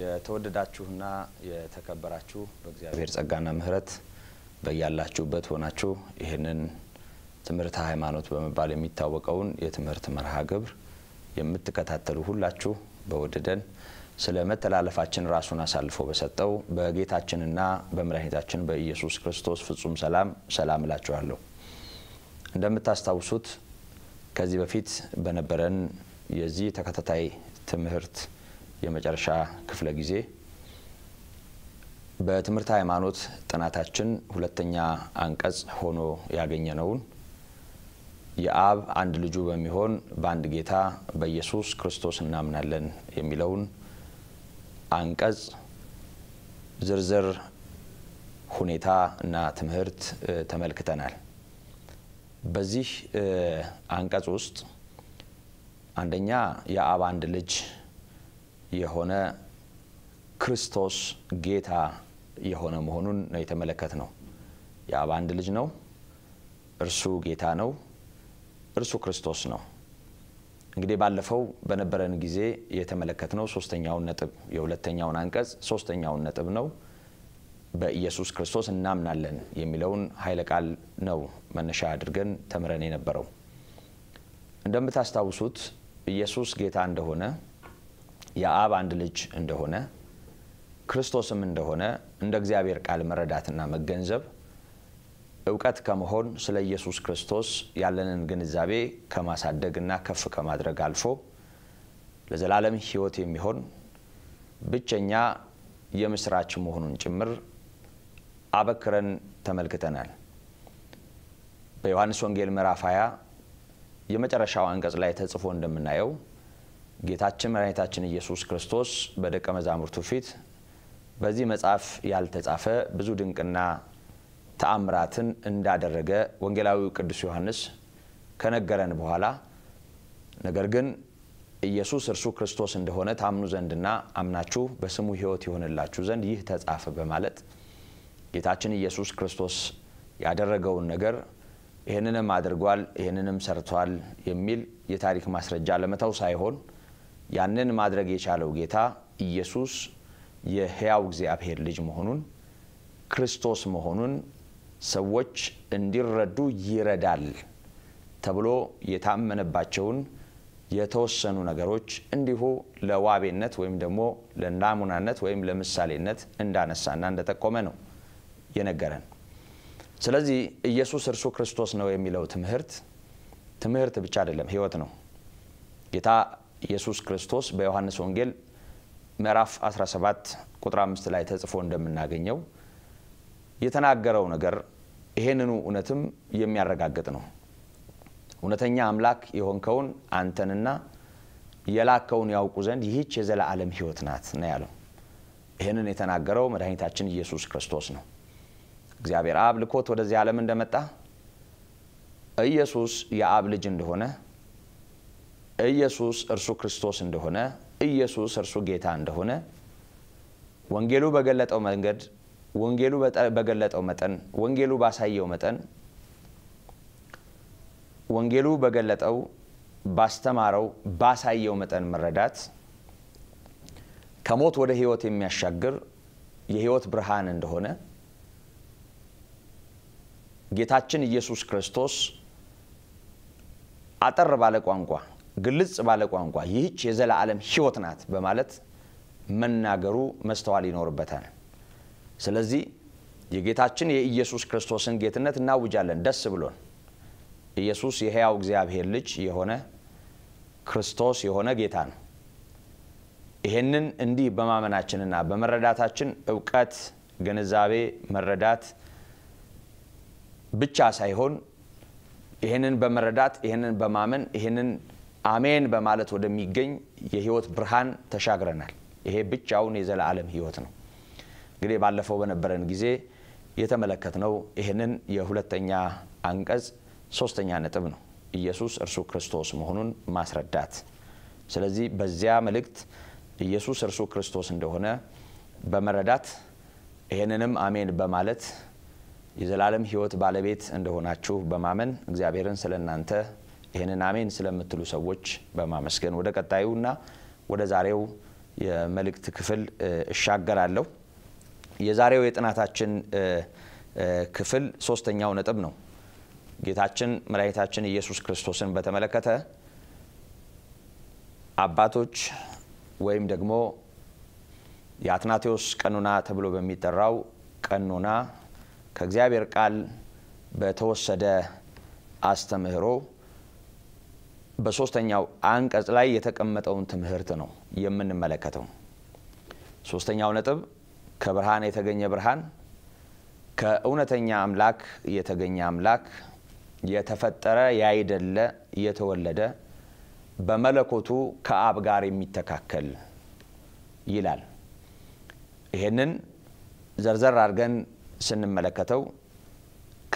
የተወደዳችሁና የተከበራችሁ በእግዚአብሔር ጸጋና ምሕረት በያላችሁበት ሆናችሁ ይህንን ትምህርተ ሃይማኖት በመባል የሚታወቀውን የትምህርት መርሃ ግብር የምትከታተሉ ሁላችሁ በወደደን ስለ መተላለፋችን ራሱን አሳልፎ በሰጠው በጌታችንና በመድኃኒታችን በኢየሱስ ክርስቶስ ፍጹም ሰላም ሰላም እላችኋለሁ። እንደምታስታውሱት ከዚህ በፊት በነበረን የዚህ ተከታታይ ትምህርት የመጨረሻ ክፍለ ጊዜ በትምህርት ሃይማኖት ጥናታችን ሁለተኛ አንቀጽ ሆኖ ያገኘነውን የአብ አንድ ልጁ በሚሆን በአንድ ጌታ በኢየሱስ ክርስቶስ እናምናለን የሚለውን አንቀጽ ዝርዝር ሁኔታ እና ትምህርት ተመልክተናል። በዚህ አንቀጽ ውስጥ አንደኛ የአብ አንድ ልጅ የሆነ ክርስቶስ ጌታ የሆነ መሆኑን ነው የተመለከት ነው። የአብ አንድ ልጅ ነው። እርሱ ጌታ ነው። እርሱ ክርስቶስ ነው። እንግዲህ ባለፈው በነበረን ጊዜ የተመለከት ነው ሶስተኛውን ነጥብ የሁለተኛውን አንቀጽ ሶስተኛውን ነጥብ ነው። በኢየሱስ ክርስቶስ እናምናለን የሚለውን ኃይለ ቃል ነው መነሻ አድርገን ተምረን የነበረው። እንደምታስታውሱት ኢየሱስ ጌታ እንደሆነ የአብ አንድ ልጅ እንደሆነ ክርስቶስም እንደሆነ እንደ እግዚአብሔር ቃል መረዳትና መገንዘብ እውቀት ከመሆን ስለ ኢየሱስ ክርስቶስ ያለንን ግንዛቤ ከማሳደግና ከፍ ከማድረግ አልፎ ለዘላለም ህይወት የሚሆን ብቸኛ የምስራች መሆኑን ጭምር አበክረን ተመልክተናል። በዮሐንስ ወንጌል ምዕራፍ 20 የመጨረሻው አንቀጽ ላይ ተጽፎ እንደምናየው ጌታችን መድኃኒታችን ኢየሱስ ክርስቶስ በደቀ መዛሙርቱ ፊት በዚህ መጽሐፍ ያልተጻፈ ብዙ ድንቅና ተአምራትን እንዳደረገ ወንጌላዊው ቅዱስ ዮሐንስ ከነገረን በኋላ ነገር ግን ኢየሱስ እርሱ ክርስቶስ እንደሆነ ታምኑ ዘንድና አምናችሁ በስሙ ሕይወት ይሆንላችሁ ዘንድ ይህ ተጻፈ በማለት ጌታችን ኢየሱስ ክርስቶስ ያደረገውን ነገር ይህንንም አድርጓል፣ ይህንንም ሰርቷል የሚል የታሪክ ማስረጃ ለመተው ሳይሆን ያንን ማድረግ የቻለው ጌታ ኢየሱስ የህያው እግዚአብሔር ልጅ መሆኑን ክርስቶስ መሆኑን ሰዎች እንዲረዱ ይረዳል ተብሎ የታመነባቸውን የተወሰኑ ነገሮች እንዲሁ ለዋቤነት ወይም ደግሞ ለናሙናነት ወይም ለምሳሌነት እንዳነሳና እንደጠቆመ ነው የነገረን። ስለዚህ ኢየሱስ እርሱ ክርስቶስ ነው የሚለው ትምህርት ትምህርት ብቻ አይደለም፣ ህይወት ነው። ጌታ ኢየሱስ ክርስቶስ በዮሐንስ ወንጌል ምዕራፍ 17 ቁጥር 5 ላይ ተጽፎ እንደምናገኘው የተናገረው ነገር ይሄንኑ እውነትም የሚያረጋግጥ ነው። እውነተኛ አምላክ የሆንከውን አንተንና የላከውን ያውቁ ዘንድ ይህች ዓለም ህይወት ናት ነው ያለው። ይህንን የተናገረው መድኃኒታችን ኢየሱስ ክርስቶስ ነው። እግዚአብሔር አብ ልኮት ወደዚህ ዓለም እንደመጣ ኢየሱስ የአብ ልጅ እንደሆነ ኢየሱስ እርሱ ክርስቶስ እንደሆነ ኢየሱስ እርሱ ጌታ እንደሆነ ወንጌሉ በገለጠው መንገድ ወንጌሉ በገለጠው መጠን ወንጌሉ ባሳየው መጠን ወንጌሉ በገለጠው ባስተማረው ባሳየው መጠን መረዳት ከሞት ወደ ህይወት የሚያሻግር የህይወት ብርሃን እንደሆነ ጌታችን ኢየሱስ ክርስቶስ አጠር ባለ ቋንቋ ግልጽ ባለ ቋንቋ ይህች የዘላለም ህይወት ናት በማለት መናገሩ መስተዋል ይኖርበታል። ስለዚህ የጌታችን የኢየሱስ ክርስቶስን ጌትነት እናውጃለን፣ ደስ ብሎን ኢየሱስ የሕያው እግዚአብሔር ልጅ የሆነ ክርስቶስ የሆነ ጌታ ነው። ይህንን እንዲህ በማመናችንና በመረዳታችን እውቀት፣ ግንዛቤ፣ መረዳት ብቻ ሳይሆን ይህንን በመረዳት ይህንን በማመን ይህንን አሜን በማለት ወደሚገኝ የህይወት ብርሃን ተሻግረናል። ይሄ ብቻውን የዘላለም ህይወት ነው። እንግዲህ ባለፈው በነበረን ጊዜ ነው ይህንን የሁለተኛ አንቀጽ ሶስተኛ ነጥብ ነው። ኢየሱስ እርሱ ክርስቶስ መሆኑን ማስረዳት። ስለዚህ በዚያ መልእክት ኢየሱስ እርሱ ክርስቶስ እንደሆነ በመረዳት ይህንንም አሜን በማለት የዘላለም ህይወት ባለቤት እንደሆናችሁ በማመን እግዚአብሔርን ስለ እናንተ ይህንን አሜን ስለምትሉ ሰዎች በማመስገን ወደ ቀጣዩና ወደ ዛሬው የመልእክት ክፍል እሻገራለሁ። የዛሬው የጥናታችን ክፍል ሶስተኛው ነጥብ ነው። ጌታችን መድኃኒታችን ኢየሱስ ክርስቶስን በተመለከተ አባቶች ወይም ደግሞ የአትናቴዎስ ቀኖና ተብሎ በሚጠራው ቀኖና ከእግዚአብሔር ቃል በተወሰደ አስተምህሮ በሶስተኛው አንቀጽ ላይ የተቀመጠውን ትምህርት ነው የምንመለከተው። ሶስተኛው ነጥብ ከብርሃን የተገኘ ብርሃን፣ ከእውነተኛ አምላክ የተገኘ አምላክ፣ የተፈጠረ ያይደለ የተወለደ በመለኮቱ ከአብ ጋር የሚተካከል ይላል። ይህንን ዘርዘር አድርገን ስንመለከተው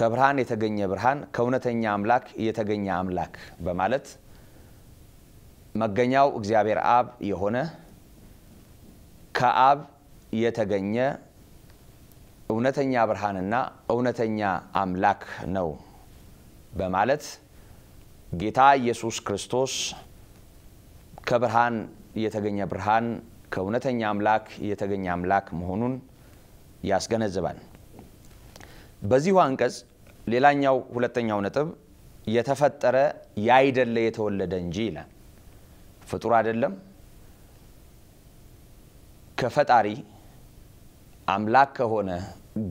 ከብርሃን የተገኘ ብርሃን፣ ከእውነተኛ አምላክ የተገኘ አምላክ በማለት መገኛው እግዚአብሔር አብ የሆነ ከአብ የተገኘ እውነተኛ ብርሃንና እውነተኛ አምላክ ነው በማለት ጌታ ኢየሱስ ክርስቶስ ከብርሃን የተገኘ ብርሃን ከእውነተኛ አምላክ የተገኘ አምላክ መሆኑን ያስገነዝባል። በዚሁ አንቀጽ ሌላኛው ሁለተኛው ነጥብ የተፈጠረ ያይደለ የተወለደ እንጂ ይላል። ፍጡር አይደለም። ከፈጣሪ አምላክ ከሆነ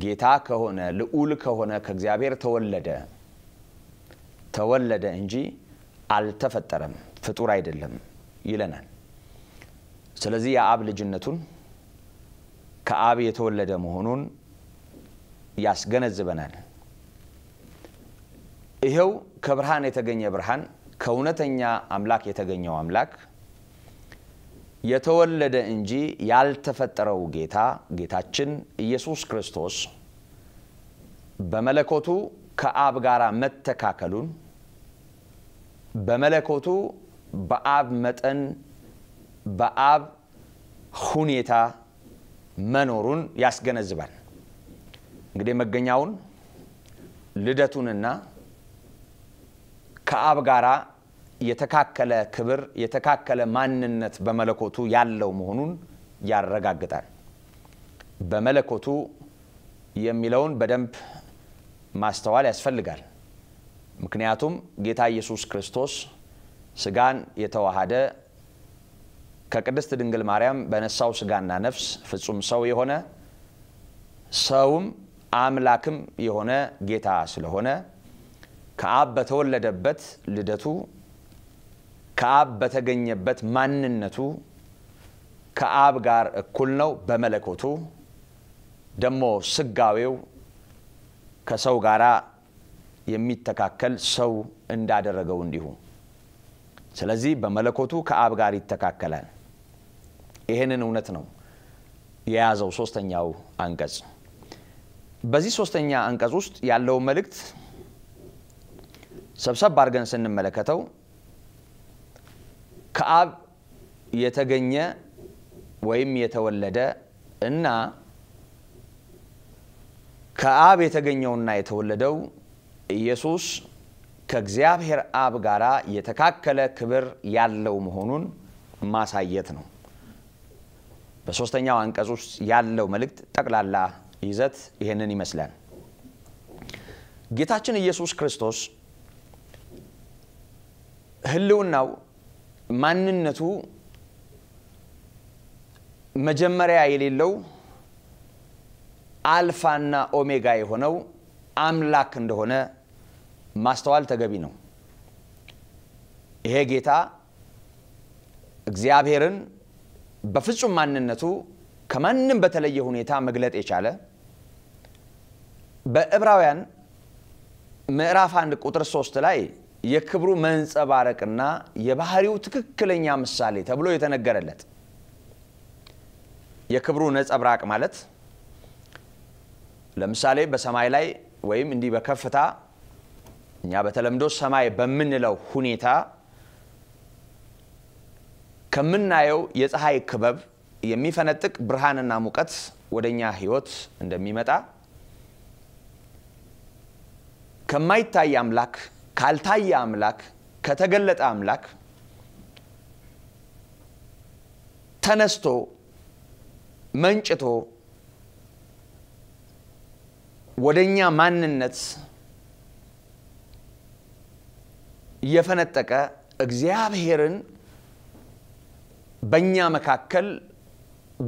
ጌታ ከሆነ ልዑል ከሆነ ከእግዚአብሔር ተወለደ ተወለደ እንጂ አልተፈጠረም፣ ፍጡር አይደለም ይለናል። ስለዚህ የአብ ልጅነቱን ከአብ የተወለደ መሆኑን ያስገነዝበናል። ይኸው ከብርሃን የተገኘ ብርሃን ከእውነተኛ አምላክ የተገኘው አምላክ የተወለደ እንጂ ያልተፈጠረው ጌታ ጌታችን ኢየሱስ ክርስቶስ በመለኮቱ ከአብ ጋር መተካከሉን በመለኮቱ በአብ መጠን በአብ ሁኔታ መኖሩን ያስገነዝባል። እንግዲህ መገኛውን ልደቱንና ከአብ ጋራ የተካከለ ክብር የተካከለ ማንነት በመለኮቱ ያለው መሆኑን ያረጋግጣል። በመለኮቱ የሚለውን በደንብ ማስተዋል ያስፈልጋል። ምክንያቱም ጌታ ኢየሱስ ክርስቶስ ስጋን የተዋሃደ ከቅድስት ድንግል ማርያም በነሳው ስጋና ነፍስ ፍጹም ሰው የሆነ ሰውም አምላክም የሆነ ጌታ ስለሆነ ከአብ በተወለደበት ልደቱ ከአብ በተገኘበት ማንነቱ ከአብ ጋር እኩል ነው በመለኮቱ ደግሞ ስጋዌው ከሰው ጋራ የሚተካከል ሰው እንዳደረገው እንዲሁ ስለዚህ በመለኮቱ ከአብ ጋር ይተካከላል። ይህንን እውነት ነው የያዘው ሶስተኛው አንቀጽ። በዚህ ሶስተኛ አንቀጽ ውስጥ ያለውን መልእክት ሰብሰብ አድርገን ስንመለከተው ከአብ የተገኘ ወይም የተወለደ እና ከአብ የተገኘውና የተወለደው ኢየሱስ ከእግዚአብሔር አብ ጋር የተካከለ ክብር ያለው መሆኑን ማሳየት ነው። በሶስተኛው አንቀጽ ውስጥ ያለው መልእክት ጠቅላላ ይዘት ይህንን ይመስላል። ጌታችን ኢየሱስ ክርስቶስ ህልውናው ማንነቱ መጀመሪያ የሌለው አልፋና ኦሜጋ የሆነው አምላክ እንደሆነ ማስተዋል ተገቢ ነው። ይሄ ጌታ እግዚአብሔርን በፍጹም ማንነቱ ከማንም በተለየ ሁኔታ መግለጥ የቻለ በዕብራውያን ምዕራፍ አንድ ቁጥር ሶስት ላይ የክብሩ መንጸባረቅና የባህሪው ትክክለኛ ምሳሌ ተብሎ የተነገረለት የክብሩ ነጸብራቅ ማለት ለምሳሌ በሰማይ ላይ ወይም እንዲህ በከፍታ እኛ በተለምዶ ሰማይ በምንለው ሁኔታ ከምናየው የፀሐይ ክበብ የሚፈነጥቅ ብርሃንና ሙቀት ወደኛ ህይወት እንደሚመጣ ከማይታይ አምላክ ካልታየ አምላክ ከተገለጠ አምላክ ተነስቶ መንጭቶ ወደ እኛ ማንነት የፈነጠቀ እግዚአብሔርን በእኛ መካከል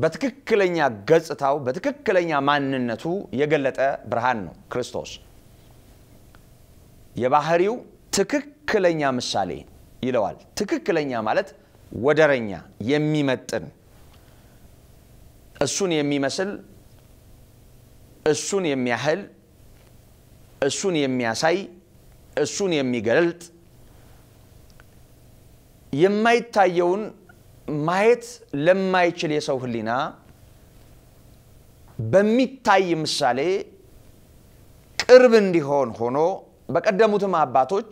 በትክክለኛ ገጽታው በትክክለኛ ማንነቱ የገለጠ ብርሃን ነው ክርስቶስ። የባህሪው ትክክለኛ ምሳሌ ይለዋል። ትክክለኛ ማለት ወደረኛ፣ የሚመጥን እሱን የሚመስል እሱን የሚያህል እሱን የሚያሳይ እሱን የሚገልጥ የማይታየውን ማየት ለማይችል የሰው ህሊና በሚታይ ምሳሌ ቅርብ እንዲሆን ሆኖ በቀደሙትም አባቶች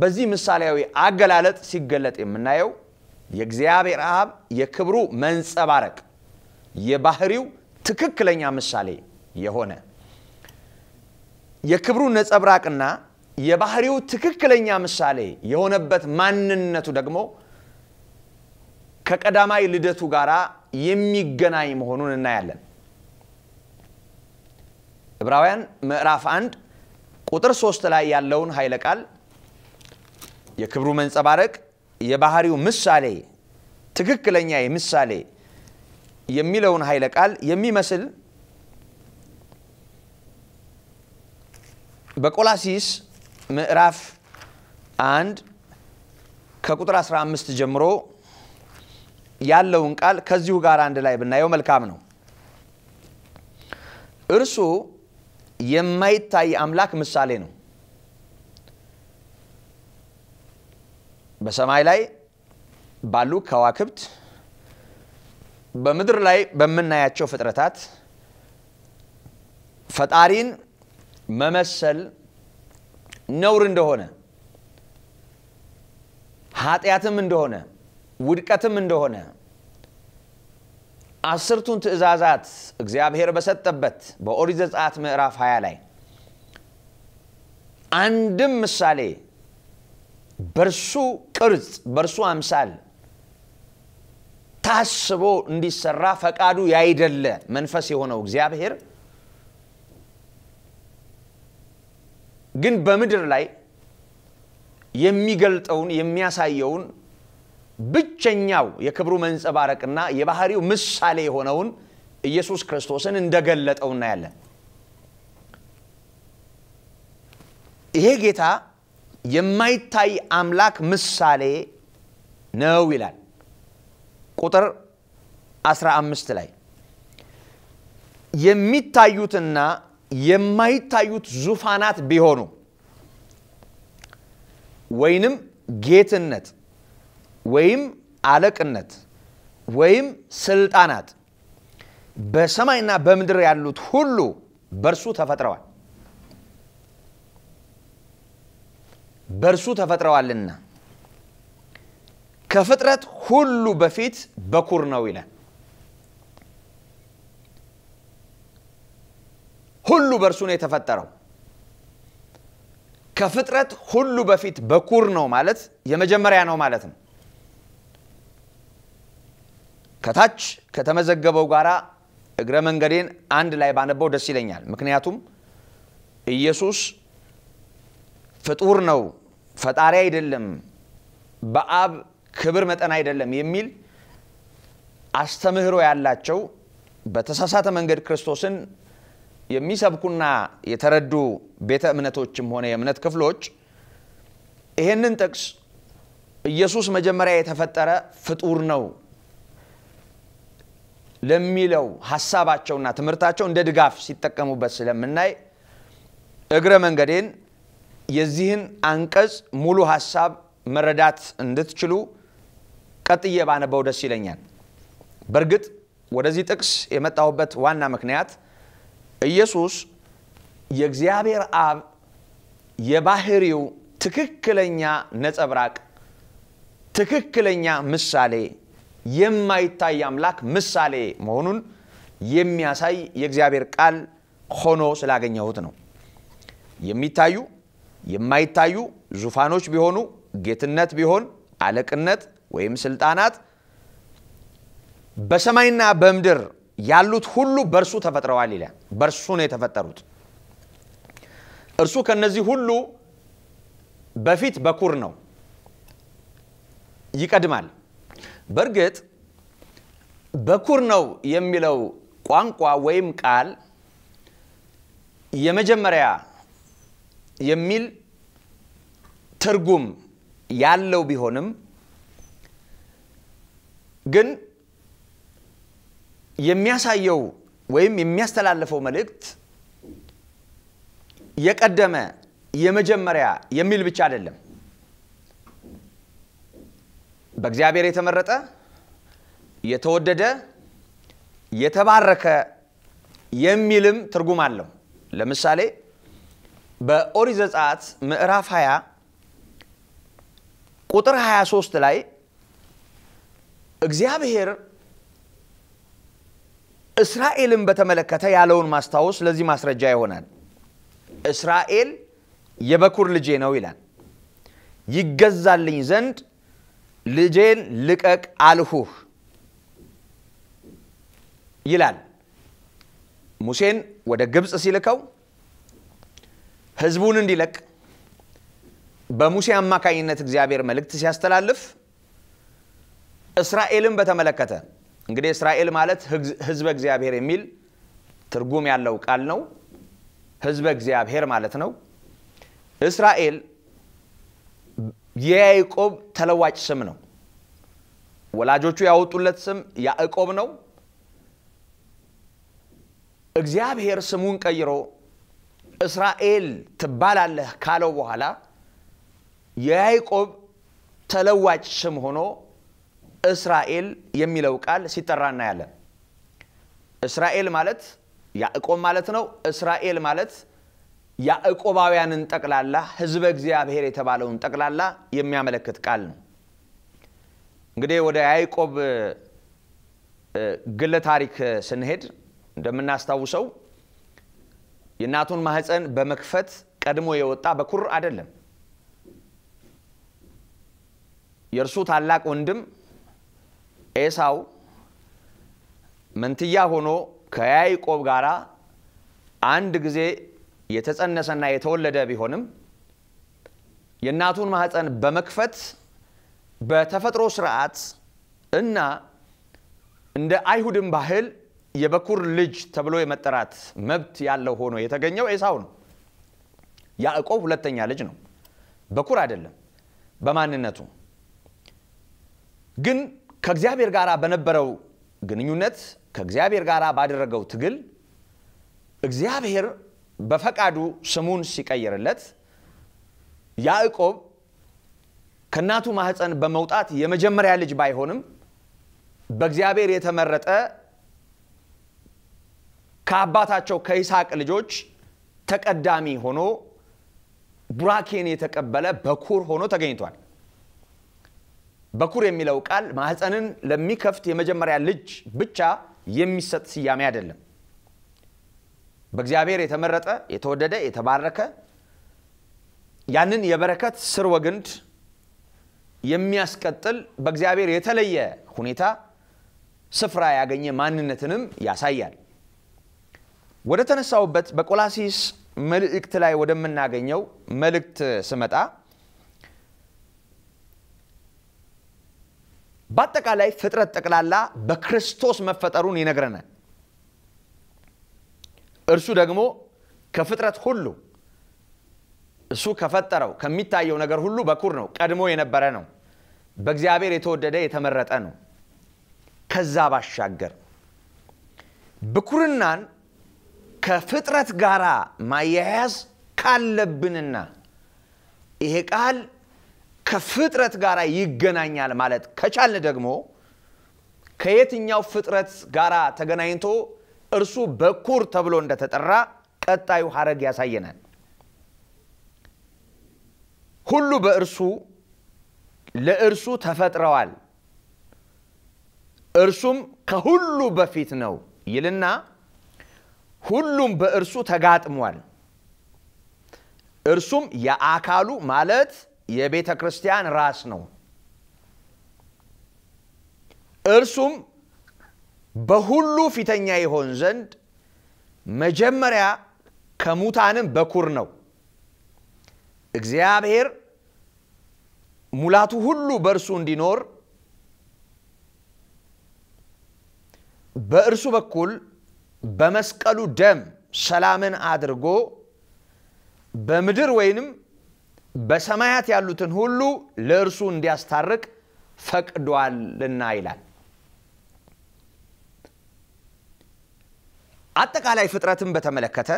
በዚህ ምሳሌያዊ አገላለጥ ሲገለጥ የምናየው የእግዚአብሔር አብ የክብሩ መንጸባረቅ የባህሪው ትክክለኛ ምሳሌ የሆነ የክብሩ ነጸብራቅና የባህሪው ትክክለኛ ምሳሌ የሆነበት ማንነቱ ደግሞ ከቀዳማይ ልደቱ ጋር የሚገናኝ መሆኑን እናያለን። ዕብራውያን ምዕራፍ 1 ቁጥር ሶስት ላይ ያለውን ኃይለ ቃል የክብሩ መንጸባረቅ የባህሪው ምሳሌ ትክክለኛ የምሳሌ የሚለውን ኃይለ ቃል የሚመስል በቆላሲስ ምዕራፍ አንድ ከቁጥር 15 ጀምሮ ያለውን ቃል ከዚሁ ጋር አንድ ላይ ብናየው መልካም ነው። እርሱ የማይታይ አምላክ ምሳሌ ነው። በሰማይ ላይ ባሉ ከዋክብት፣ በምድር ላይ በምናያቸው ፍጥረታት ፈጣሪን መመሰል ነውር እንደሆነ ኃጢአትም እንደሆነ ውድቀትም እንደሆነ አስርቱን ትእዛዛት እግዚአብሔር በሰጠበት በኦሪት ዘጸአት ምዕራፍ 20 ላይ አንድም ምሳሌ በርሱ ቅርጽ በርሱ አምሳል ታስቦ እንዲሰራ ፈቃዱ ያይደለ መንፈስ የሆነው እግዚአብሔር ግን በምድር ላይ የሚገልጠውን የሚያሳየውን ብቸኛው የክብሩ መንጸባረቅና የባህሪው ምሳሌ የሆነውን ኢየሱስ ክርስቶስን እንደገለጠው እናያለን። ይሄ ጌታ የማይታይ አምላክ ምሳሌ ነው ይላል ቁጥር 15 ላይ የሚታዩትና የማይታዩት ዙፋናት ቢሆኑ ወይንም ጌትነት ወይም አለቅነት ወይም ስልጣናት በሰማይና በምድር ያሉት ሁሉ በእርሱ ተፈጥረዋል በእርሱ ተፈጥረዋልና ከፍጥረት ሁሉ በፊት በኩር ነው ይላል። ሁሉ በእርሱ ነው የተፈጠረው። ከፍጥረት ሁሉ በፊት በኩር ነው ማለት የመጀመሪያ ነው ማለት ነው። ከታች ከተመዘገበው ጋራ እግረ መንገዴን አንድ ላይ ባነበው ደስ ይለኛል። ምክንያቱም ኢየሱስ ፍጡር ነው፣ ፈጣሪ አይደለም፣ በአብ ክብር መጠን አይደለም የሚል አስተምህሮ ያላቸው በተሳሳተ መንገድ ክርስቶስን የሚሰብኩና የተረዱ ቤተ እምነቶችም ሆነ የእምነት ክፍሎች ይህንን ጥቅስ ኢየሱስ መጀመሪያ የተፈጠረ ፍጡር ነው ለሚለው ሀሳባቸውና ትምህርታቸው እንደ ድጋፍ ሲጠቀሙበት ስለምናይ እግረ መንገዴን የዚህን አንቀጽ ሙሉ ሀሳብ መረዳት እንድትችሉ ቀጥዬ ባነበው ደስ ይለኛል። በእርግጥ ወደዚህ ጥቅስ የመጣሁበት ዋና ምክንያት ኢየሱስ የእግዚአብሔር አብ የባህሪው ትክክለኛ ነጸብራቅ፣ ትክክለኛ ምሳሌ የማይታይ አምላክ ምሳሌ መሆኑን የሚያሳይ የእግዚአብሔር ቃል ሆኖ ስላገኘሁት ነው። የሚታዩ የማይታዩ ዙፋኖች ቢሆኑ፣ ጌትነት ቢሆን፣ አለቅነት ወይም ስልጣናት በሰማይና በምድር ያሉት ሁሉ በእርሱ ተፈጥረዋል ይላል። በእርሱ ነው የተፈጠሩት። እርሱ ከነዚህ ሁሉ በፊት በኩር ነው፣ ይቀድማል። በእርግጥ በኩር ነው የሚለው ቋንቋ ወይም ቃል የመጀመሪያ የሚል ትርጉም ያለው ቢሆንም ግን የሚያሳየው ወይም የሚያስተላልፈው መልእክት የቀደመ የመጀመሪያ የሚል ብቻ አይደለም። በእግዚአብሔር የተመረጠ የተወደደ የተባረከ የሚልም ትርጉም አለው። ለምሳሌ በኦሪ ዘጻት ምዕራፍ 20 ቁጥር 23 ላይ እግዚአብሔር እስራኤልን በተመለከተ ያለውን ማስታወስ ለዚህ ማስረጃ ይሆናል። እስራኤል የበኩር ልጄ ነው ይላል። ይገዛልኝ ዘንድ ልጄን ልቀቅ አልሁህ ይላል። ሙሴን ወደ ግብፅ ሲልከው ህዝቡን እንዲለቅ በሙሴ አማካኝነት እግዚአብሔር መልእክት ሲያስተላልፍ እስራኤልን በተመለከተ እንግዲህ እስራኤል ማለት ህዝበ እግዚአብሔር የሚል ትርጉም ያለው ቃል ነው። ህዝበ እግዚአብሔር ማለት ነው። እስራኤል የያዕቆብ ተለዋጭ ስም ነው። ወላጆቹ ያወጡለት ስም ያዕቆብ ነው። እግዚአብሔር ስሙን ቀይሮ እስራኤል ትባላለህ ካለው በኋላ የያዕቆብ ተለዋጭ ስም ሆኖ እስራኤል የሚለው ቃል ሲጠራ እናያለን። እስራኤል ማለት ያዕቆብ ማለት ነው። እስራኤል ማለት ያዕቆባውያንን ጠቅላላ ህዝበ እግዚአብሔር የተባለውን ጠቅላላ የሚያመለክት ቃል ነው። እንግዲህ ወደ ያዕቆብ ግለ ታሪክ ስንሄድ እንደምናስታውሰው የእናቱን ማህፀን በመክፈት ቀድሞ የወጣ በኩር አይደለም። የእርሱ ታላቅ ወንድም ኤሳው መንትያ ሆኖ ከያይቆብ ጋር አንድ ጊዜ የተጸነሰና የተወለደ ቢሆንም የእናቱን ማህፀን በመክፈት በተፈጥሮ ስርዓት እና እንደ አይሁድም ባህል የበኩር ልጅ ተብሎ የመጠራት መብት ያለው ሆኖ የተገኘው ኤሳው ነው። ያዕቆብ ሁለተኛ ልጅ ነው፣ በኩር አይደለም በማንነቱ። ግን ከእግዚአብሔር ጋር በነበረው ግንኙነት ከእግዚአብሔር ጋር ባደረገው ትግል እግዚአብሔር በፈቃዱ ስሙን ሲቀይርለት ያዕቆብ ከእናቱ ማህፀን በመውጣት የመጀመሪያ ልጅ ባይሆንም በእግዚአብሔር የተመረጠ ከአባታቸው ከይስሐቅ ልጆች ተቀዳሚ ሆኖ ቡራኬን የተቀበለ በኩር ሆኖ ተገኝቷል። በኩር የሚለው ቃል ማህፀንን ለሚከፍት የመጀመሪያ ልጅ ብቻ የሚሰጥ ስያሜ አይደለም። በእግዚአብሔር የተመረጠ የተወደደ የተባረከ ያንን የበረከት ስር ወግንድ የሚያስቀጥል በእግዚአብሔር የተለየ ሁኔታ ስፍራ ያገኘ ማንነትንም ያሳያል። ወደ ተነሳውበት በቆላሲስ መልእክት ላይ ወደምናገኘው መልእክት ስመጣ በአጠቃላይ ፍጥረት ጠቅላላ በክርስቶስ መፈጠሩን ይነግረናል። እርሱ ደግሞ ከፍጥረት ሁሉ እሱ ከፈጠረው ከሚታየው ነገር ሁሉ በኩር ነው። ቀድሞ የነበረ ነው። በእግዚአብሔር የተወደደ የተመረጠ ነው። ከዛ ባሻገር ብኩርናን ከፍጥረት ጋር ማያያዝ ካለብንና ይሄ ቃል ከፍጥረት ጋር ይገናኛል ማለት ከቻልን ደግሞ ከየትኛው ፍጥረት ጋር ተገናኝቶ እርሱ በኩር ተብሎ እንደተጠራ ቀጣዩ ሐረግ ያሳየናል። ሁሉ በእርሱ ለእርሱ ተፈጥረዋል፣ እርሱም ከሁሉ በፊት ነው ይልና ሁሉም በእርሱ ተጋጥሟል። እርሱም የአካሉ ማለት የቤተ ክርስቲያን ራስ ነው። እርሱም በሁሉ ፊተኛ ይሆን ዘንድ መጀመሪያ ከሙታንም በኩር ነው። እግዚአብሔር ሙላቱ ሁሉ በእርሱ እንዲኖር በእርሱ በኩል በመስቀሉ ደም ሰላምን አድርጎ በምድር ወይንም በሰማያት ያሉትን ሁሉ ለእርሱ እንዲያስታርቅ ፈቅዷልና ይላል። አጠቃላይ ፍጥረትን በተመለከተ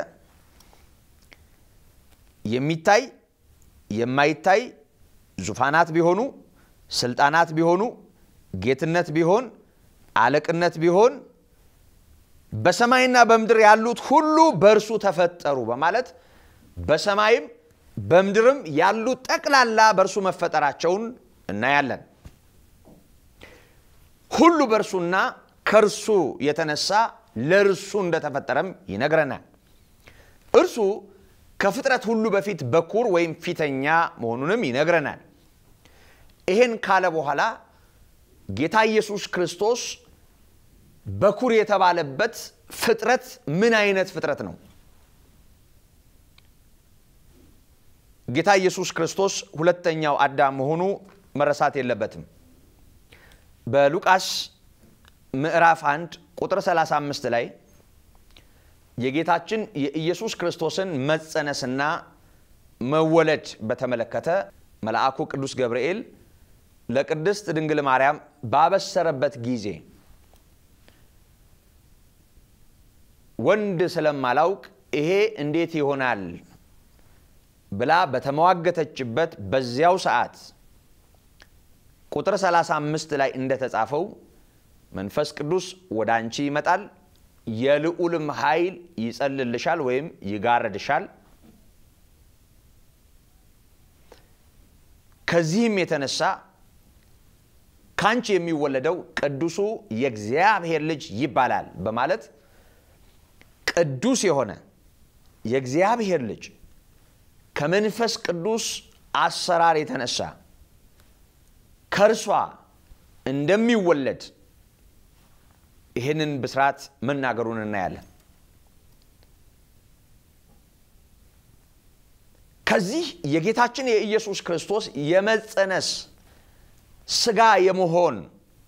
የሚታይ የማይታይ ዙፋናት ቢሆኑ ስልጣናት ቢሆኑ ጌትነት ቢሆን አለቅነት ቢሆን በሰማይና በምድር ያሉት ሁሉ በእርሱ ተፈጠሩ በማለት በሰማይም በምድርም ያሉት ጠቅላላ በእርሱ መፈጠራቸውን እናያለን። ሁሉ በእርሱና ከእርሱ የተነሳ ለእርሱ እንደተፈጠረም ይነግረናል። እርሱ ከፍጥረት ሁሉ በፊት በኩር ወይም ፊተኛ መሆኑንም ይነግረናል። ይሄን ካለ በኋላ ጌታ ኢየሱስ ክርስቶስ በኩር የተባለበት ፍጥረት ምን አይነት ፍጥረት ነው? ጌታ ኢየሱስ ክርስቶስ ሁለተኛው አዳም መሆኑ መረሳት የለበትም። በሉቃስ ምዕራፍ 1 ቁጥር 35 ላይ የጌታችን የኢየሱስ ክርስቶስን መጸነስና መወለድ በተመለከተ መልአኩ ቅዱስ ገብርኤል ለቅድስት ድንግል ማርያም ባበሰረበት ጊዜ ወንድ ስለማላውቅ ይሄ እንዴት ይሆናል ብላ በተመዋገተችበት በዚያው ሰዓት ቁጥር 35 ላይ እንደተጻፈው መንፈስ ቅዱስ ወደ አንቺ ይመጣል፣ የልዑልም ኃይል ይጸልልሻል ወይም ይጋረድሻል። ከዚህም የተነሳ ከአንቺ የሚወለደው ቅዱሱ የእግዚአብሔር ልጅ ይባላል በማለት ቅዱስ የሆነ የእግዚአብሔር ልጅ ከመንፈስ ቅዱስ አሰራር የተነሳ ከእርሷ እንደሚወለድ ይህንን ብስራት መናገሩን እናያለን። ከዚህ የጌታችን የኢየሱስ ክርስቶስ የመጸነስ ስጋ የመሆን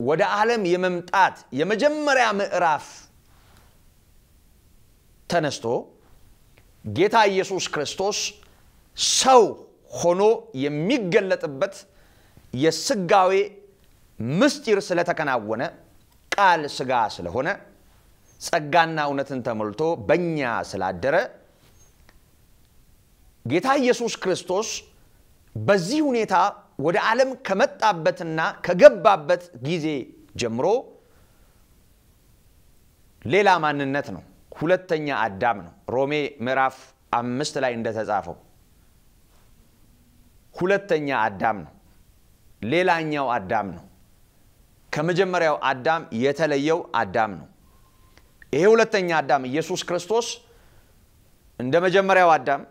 ወደ ዓለም የመምጣት የመጀመሪያ ምዕራፍ ተነስቶ ጌታ ኢየሱስ ክርስቶስ ሰው ሆኖ የሚገለጥበት የስጋዌ ምስጢር ስለተከናወነ ቃል ስጋ ስለሆነ ጸጋና እውነትን ተሞልቶ በእኛ ስላደረ ጌታ ኢየሱስ ክርስቶስ በዚህ ሁኔታ ወደ ዓለም ከመጣበትና ከገባበት ጊዜ ጀምሮ ሌላ ማንነት ነው። ሁለተኛ አዳም ነው። ሮሜ ምዕራፍ አምስት ላይ እንደተጻፈው ሁለተኛ አዳም ነው። ሌላኛው አዳም ነው። ከመጀመሪያው አዳም የተለየው አዳም ነው። ይሄ ሁለተኛ አዳም ኢየሱስ ክርስቶስ እንደ መጀመሪያው አዳም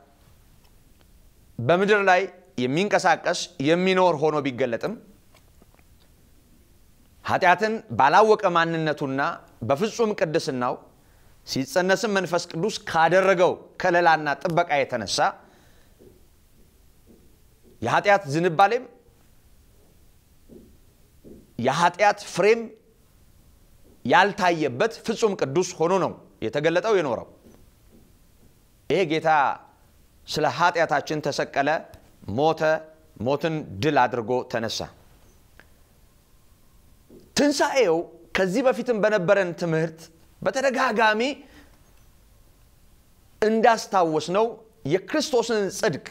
በምድር ላይ የሚንቀሳቀስ የሚኖር ሆኖ ቢገለጥም ኃጢአትን ባላወቀ ማንነቱና በፍጹም ቅድስናው ሲጸነስም መንፈስ ቅዱስ ካደረገው ከለላና ጥበቃ የተነሳ የኃጢአት ዝንባሌም የኃጢአት ፍሬም ያልታየበት ፍጹም ቅዱስ ሆኖ ነው የተገለጠው የኖረው። ይሄ ጌታ ስለ ኃጢአታችን ተሰቀለ፣ ሞተ፣ ሞትን ድል አድርጎ ተነሳ። ትንሣኤው ከዚህ በፊትም በነበረን ትምህርት በተደጋጋሚ እንዳስታወስ ነው የክርስቶስን ጽድቅ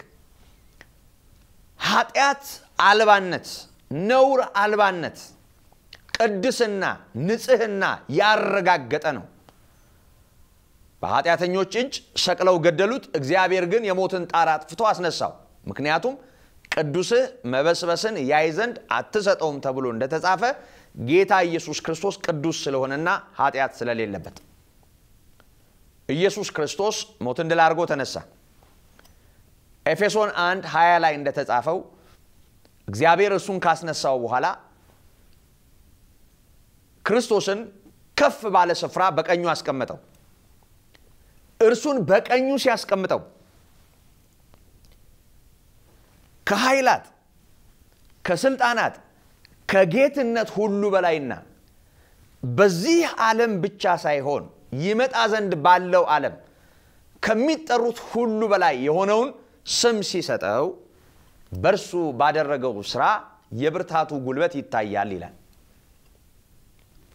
ኃጢአት አልባነት ነውር አልባነት ቅድስና፣ ንጽህና ያረጋገጠ ነው። በኃጢአተኞች እጅ ሰቅለው ገደሉት። እግዚአብሔር ግን የሞትን ጣራ አጥፍቶ አስነሳው። ምክንያቱም ቅዱስህ መበስበስን ያይ ዘንድ አትሰጠውም ተብሎ እንደተጻፈ ጌታ ኢየሱስ ክርስቶስ ቅዱስ ስለሆነና ኃጢአት ስለሌለበት ኢየሱስ ክርስቶስ ሞትን ድል አድርጎ ተነሳ። ኤፌሶን 1 20 ላይ እንደተጻፈው እግዚአብሔር እሱን ካስነሳው በኋላ ክርስቶስን ከፍ ባለ ስፍራ በቀኙ አስቀመጠው። እርሱን በቀኙ ሲያስቀምጠው ከኃይላት፣ ከስልጣናት፣ ከጌትነት ሁሉ በላይና በዚህ ዓለም ብቻ ሳይሆን ይመጣ ዘንድ ባለው ዓለም ከሚጠሩት ሁሉ በላይ የሆነውን ስም ሲሰጠው በእርሱ ባደረገው ስራ የብርታቱ ጉልበት ይታያል ይላል።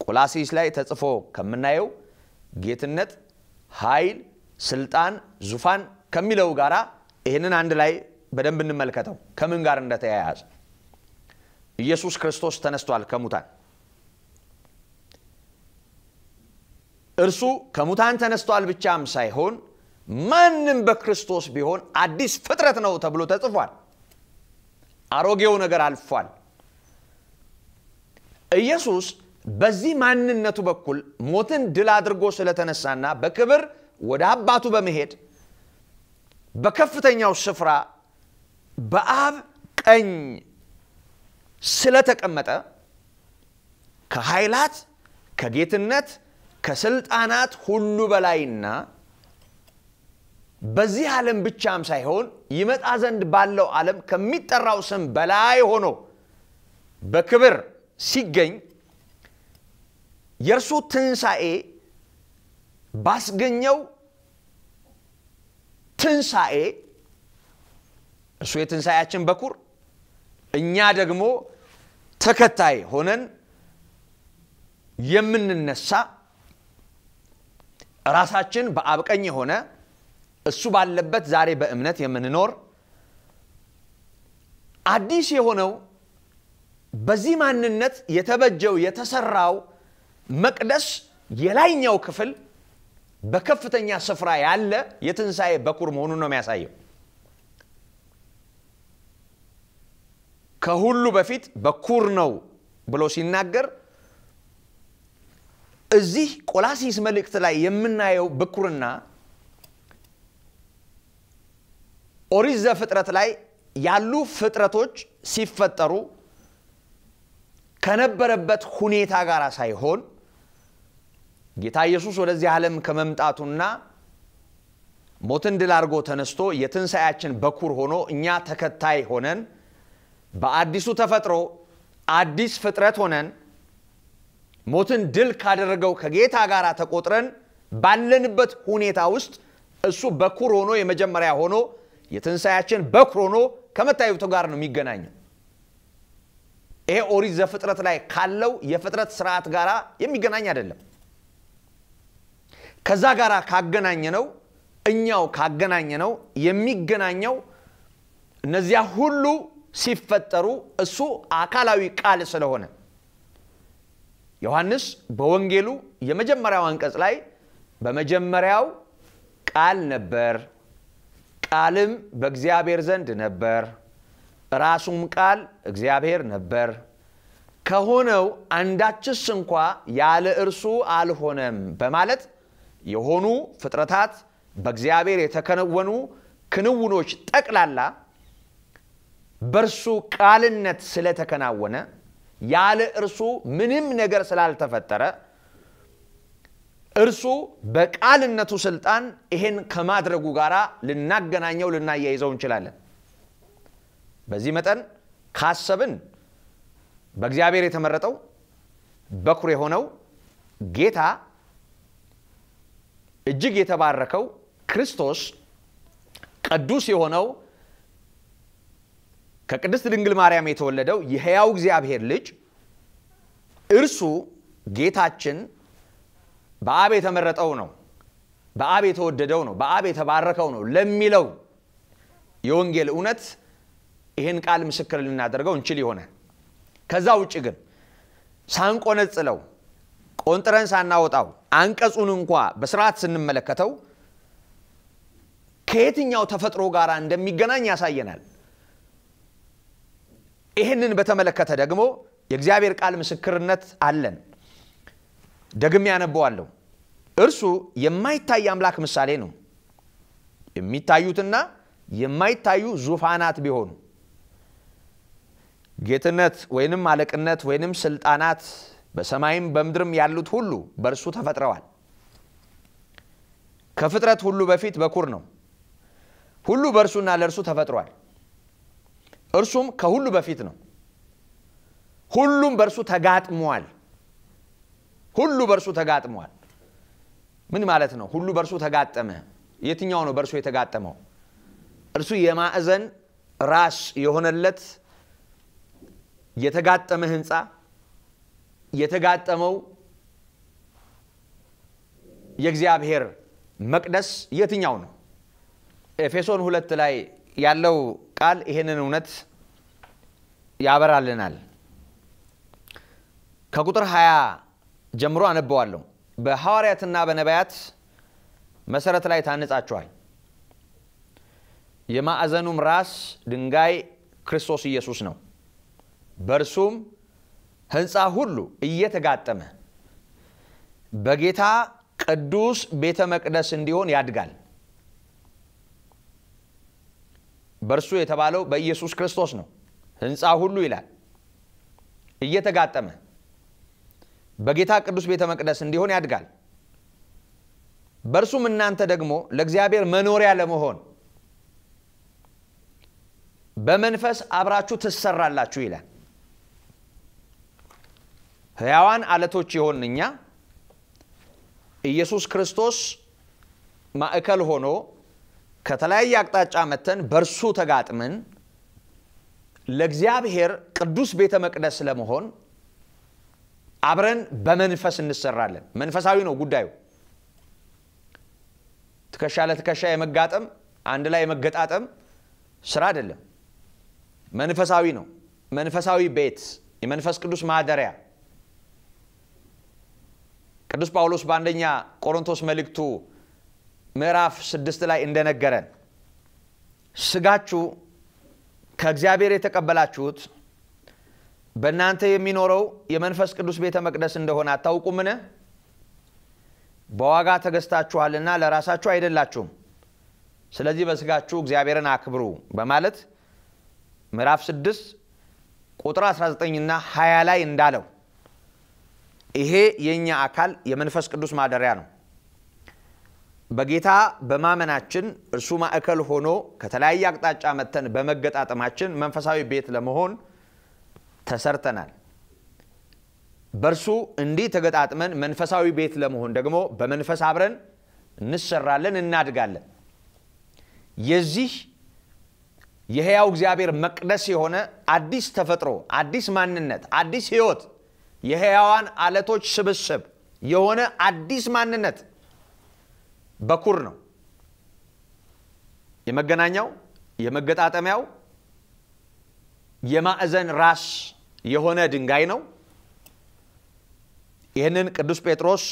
ቆላሲስ ላይ ተጽፎ ከምናየው ጌትነት፣ ኃይል፣ ስልጣን፣ ዙፋን ከሚለው ጋር ይህንን አንድ ላይ በደንብ እንመልከተው ከምን ጋር እንደተያያዘ። ኢየሱስ ክርስቶስ ተነስቷል ከሙታን። እርሱ ከሙታን ተነስቷል ብቻም ሳይሆን ማንም በክርስቶስ ቢሆን አዲስ ፍጥረት ነው ተብሎ ተጽፏል። አሮጌው ነገር አልፏል። ኢየሱስ በዚህ ማንነቱ በኩል ሞትን ድል አድርጎ ስለተነሳና በክብር ወደ አባቱ በመሄድ በከፍተኛው ስፍራ በአብ ቀኝ ስለተቀመጠ ከኃይላት ከጌትነት ከስልጣናት ሁሉ በላይና በዚህ ዓለም ብቻም ሳይሆን ይመጣ ዘንድ ባለው ዓለም ከሚጠራው ስም በላይ ሆኖ በክብር ሲገኝ የእርሱ ትንሣኤ ባስገኘው ትንሣኤ እሱ የትንሣኤያችን በኩር እኛ ደግሞ ተከታይ ሆነን የምንነሳ ራሳችን በአብቀኝ የሆነ እሱ ባለበት ዛሬ በእምነት የምንኖር አዲስ የሆነው በዚህ ማንነት የተበጀው የተሰራው መቅደስ የላይኛው ክፍል በከፍተኛ ስፍራ ያለ የትንሣኤ በኩር መሆኑን ነው የሚያሳየው። ከሁሉ በፊት በኩር ነው ብሎ ሲናገር እዚህ ቆላሲስ መልእክት ላይ የምናየው ብኩርና ኦሪት ዘፍጥረት ላይ ያሉ ፍጥረቶች ሲፈጠሩ ከነበረበት ሁኔታ ጋር ሳይሆን ጌታ ኢየሱስ ወደዚህ ዓለም ከመምጣቱና ሞትን ድል አድርጎ ተነስቶ የትንሣያችን በኩር ሆኖ እኛ ተከታይ ሆነን በአዲሱ ተፈጥሮ አዲስ ፍጥረት ሆነን ሞትን ድል ካደረገው ከጌታ ጋር ተቆጥረን ባለንበት ሁኔታ ውስጥ እሱ በኩር ሆኖ የመጀመሪያ ሆኖ የትንሣያችን በኩር ሆኖ ከመታየቱ ጋር ነው የሚገናኘው። ይሄ ኦሪት ዘፍጥረት ላይ ካለው የፍጥረት ስርዓት ጋር የሚገናኝ አይደለም። ከዛ ጋር ካገናኘ ነው እኛው ካገናኘ ነው የሚገናኘው እነዚያ ሁሉ ሲፈጠሩ እሱ አካላዊ ቃል ስለሆነ ዮሐንስ በወንጌሉ የመጀመሪያው አንቀጽ ላይ በመጀመሪያው ቃል ነበር ቃልም በእግዚአብሔር ዘንድ ነበር፣ ራሱም ቃል እግዚአብሔር ነበር። ከሆነው አንዳችስ እንኳ ያለ እርሱ አልሆነም በማለት የሆኑ ፍጥረታት በእግዚአብሔር የተከነወኑ ክንውኖች ጠቅላላ በእርሱ ቃልነት ስለተከናወነ ያለ እርሱ ምንም ነገር ስላልተፈጠረ እርሱ በቃልነቱ ስልጣን ይሄን ከማድረጉ ጋር ልናገናኘው ልናያይዘው እንችላለን። በዚህ መጠን ካሰብን በእግዚአብሔር የተመረጠው በኩር የሆነው ጌታ እጅግ የተባረከው ክርስቶስ ቅዱስ የሆነው ከቅድስት ድንግል ማርያም የተወለደው የሕያው እግዚአብሔር ልጅ እርሱ ጌታችን በአብ የተመረጠው ነው፣ በአብ የተወደደው ነው፣ በአብ የተባረከው ነው ለሚለው የወንጌል እውነት ይህን ቃል ምስክር ልናደርገው እንችል ይሆነ ከዛ ውጭ ግን ሳንቆነጽለው ቆንጥረን ሳናወጣው አንቀጹን እንኳ በስርዓት ስንመለከተው ከየትኛው ተፈጥሮ ጋር እንደሚገናኝ ያሳየናል። ይህንን በተመለከተ ደግሞ የእግዚአብሔር ቃል ምስክርነት አለን። ደግሜ ያነበዋለሁ። እርሱ የማይታይ አምላክ ምሳሌ ነው። የሚታዩትና የማይታዩ ዙፋናት ቢሆኑ ጌትነት ወይንም አለቅነት ወይንም ስልጣናት በሰማይም በምድርም ያሉት ሁሉ በእርሱ ተፈጥረዋል። ከፍጥረት ሁሉ በፊት በኩር ነው። ሁሉ በእርሱና ለእርሱ ተፈጥሯል። እርሱም ከሁሉ በፊት ነው። ሁሉም በእርሱ ተጋጥመዋል። ሁሉ በእርሱ ተጋጥሟል። ምን ማለት ነው? ሁሉ በእርሱ ተጋጠመ። የትኛው ነው በእርሱ የተጋጠመው? እርሱ የማዕዘን ራስ የሆነለት የተጋጠመ ህንፃ የተጋጠመው የእግዚአብሔር መቅደስ የትኛው ነው? ኤፌሶን ሁለት ላይ ያለው ቃል ይህንን እውነት ያበራልናል። ከቁጥር 20 ጀምሮ አነበዋለሁ። በሐዋርያትና በነቢያት መሰረት ላይ ታንጻችኋል። የማዕዘኑም ራስ ድንጋይ ክርስቶስ ኢየሱስ ነው። በእርሱም ህንፃ ሁሉ እየተጋጠመ በጌታ ቅዱስ ቤተ መቅደስ እንዲሆን ያድጋል። በእርሱ የተባለው በኢየሱስ ክርስቶስ ነው። ህንፃ ሁሉ ይላል እየተጋጠመ በጌታ ቅዱስ ቤተ መቅደስ እንዲሆን ያድጋል። በእርሱም እናንተ ደግሞ ለእግዚአብሔር መኖሪያ ለመሆን በመንፈስ አብራችሁ ትሰራላችሁ ይላል። ሕያዋን አለቶች የሆን እኛ ኢየሱስ ክርስቶስ ማዕከል ሆኖ ከተለያየ አቅጣጫ መተን በእርሱ ተጋጥመን ለእግዚአብሔር ቅዱስ ቤተ መቅደስ ለመሆን አብረን በመንፈስ እንሰራለን። መንፈሳዊ ነው ጉዳዩ። ትከሻ ለትከሻ የመጋጠም አንድ ላይ የመገጣጠም ስራ አይደለም። መንፈሳዊ ነው። መንፈሳዊ ቤት፣ የመንፈስ ቅዱስ ማደሪያ። ቅዱስ ጳውሎስ በአንደኛ ቆሮንቶስ መልእክቱ ምዕራፍ ስድስት ላይ እንደነገረን ስጋችሁ ከእግዚአብሔር የተቀበላችሁት በእናንተ የሚኖረው የመንፈስ ቅዱስ ቤተ መቅደስ እንደሆነ አታውቁምን? በዋጋ ተገዝታችኋልና ለራሳችሁ አይደላችሁም። ስለዚህ በስጋችሁ እግዚአብሔርን አክብሩ በማለት ምዕራፍ 6 ቁጥር 19ና 20 ላይ እንዳለው ይሄ የእኛ አካል የመንፈስ ቅዱስ ማደሪያ ነው። በጌታ በማመናችን እርሱ ማዕከል ሆኖ ከተለያየ አቅጣጫ መተን በመገጣጠማችን መንፈሳዊ ቤት ለመሆን ተሰርተናል። በእርሱ እንዲህ ተገጣጥመን መንፈሳዊ ቤት ለመሆን ደግሞ በመንፈስ አብረን እንሰራለን፣ እናድጋለን። የዚህ የሕያው እግዚአብሔር መቅደስ የሆነ አዲስ ተፈጥሮ፣ አዲስ ማንነት፣ አዲስ ህይወት፣ የሕያዋን አለቶች ስብስብ የሆነ አዲስ ማንነት በኩር ነው። የመገናኛው የመገጣጠሚያው የማዕዘን ራስ የሆነ ድንጋይ ነው። ይህንን ቅዱስ ጴጥሮስ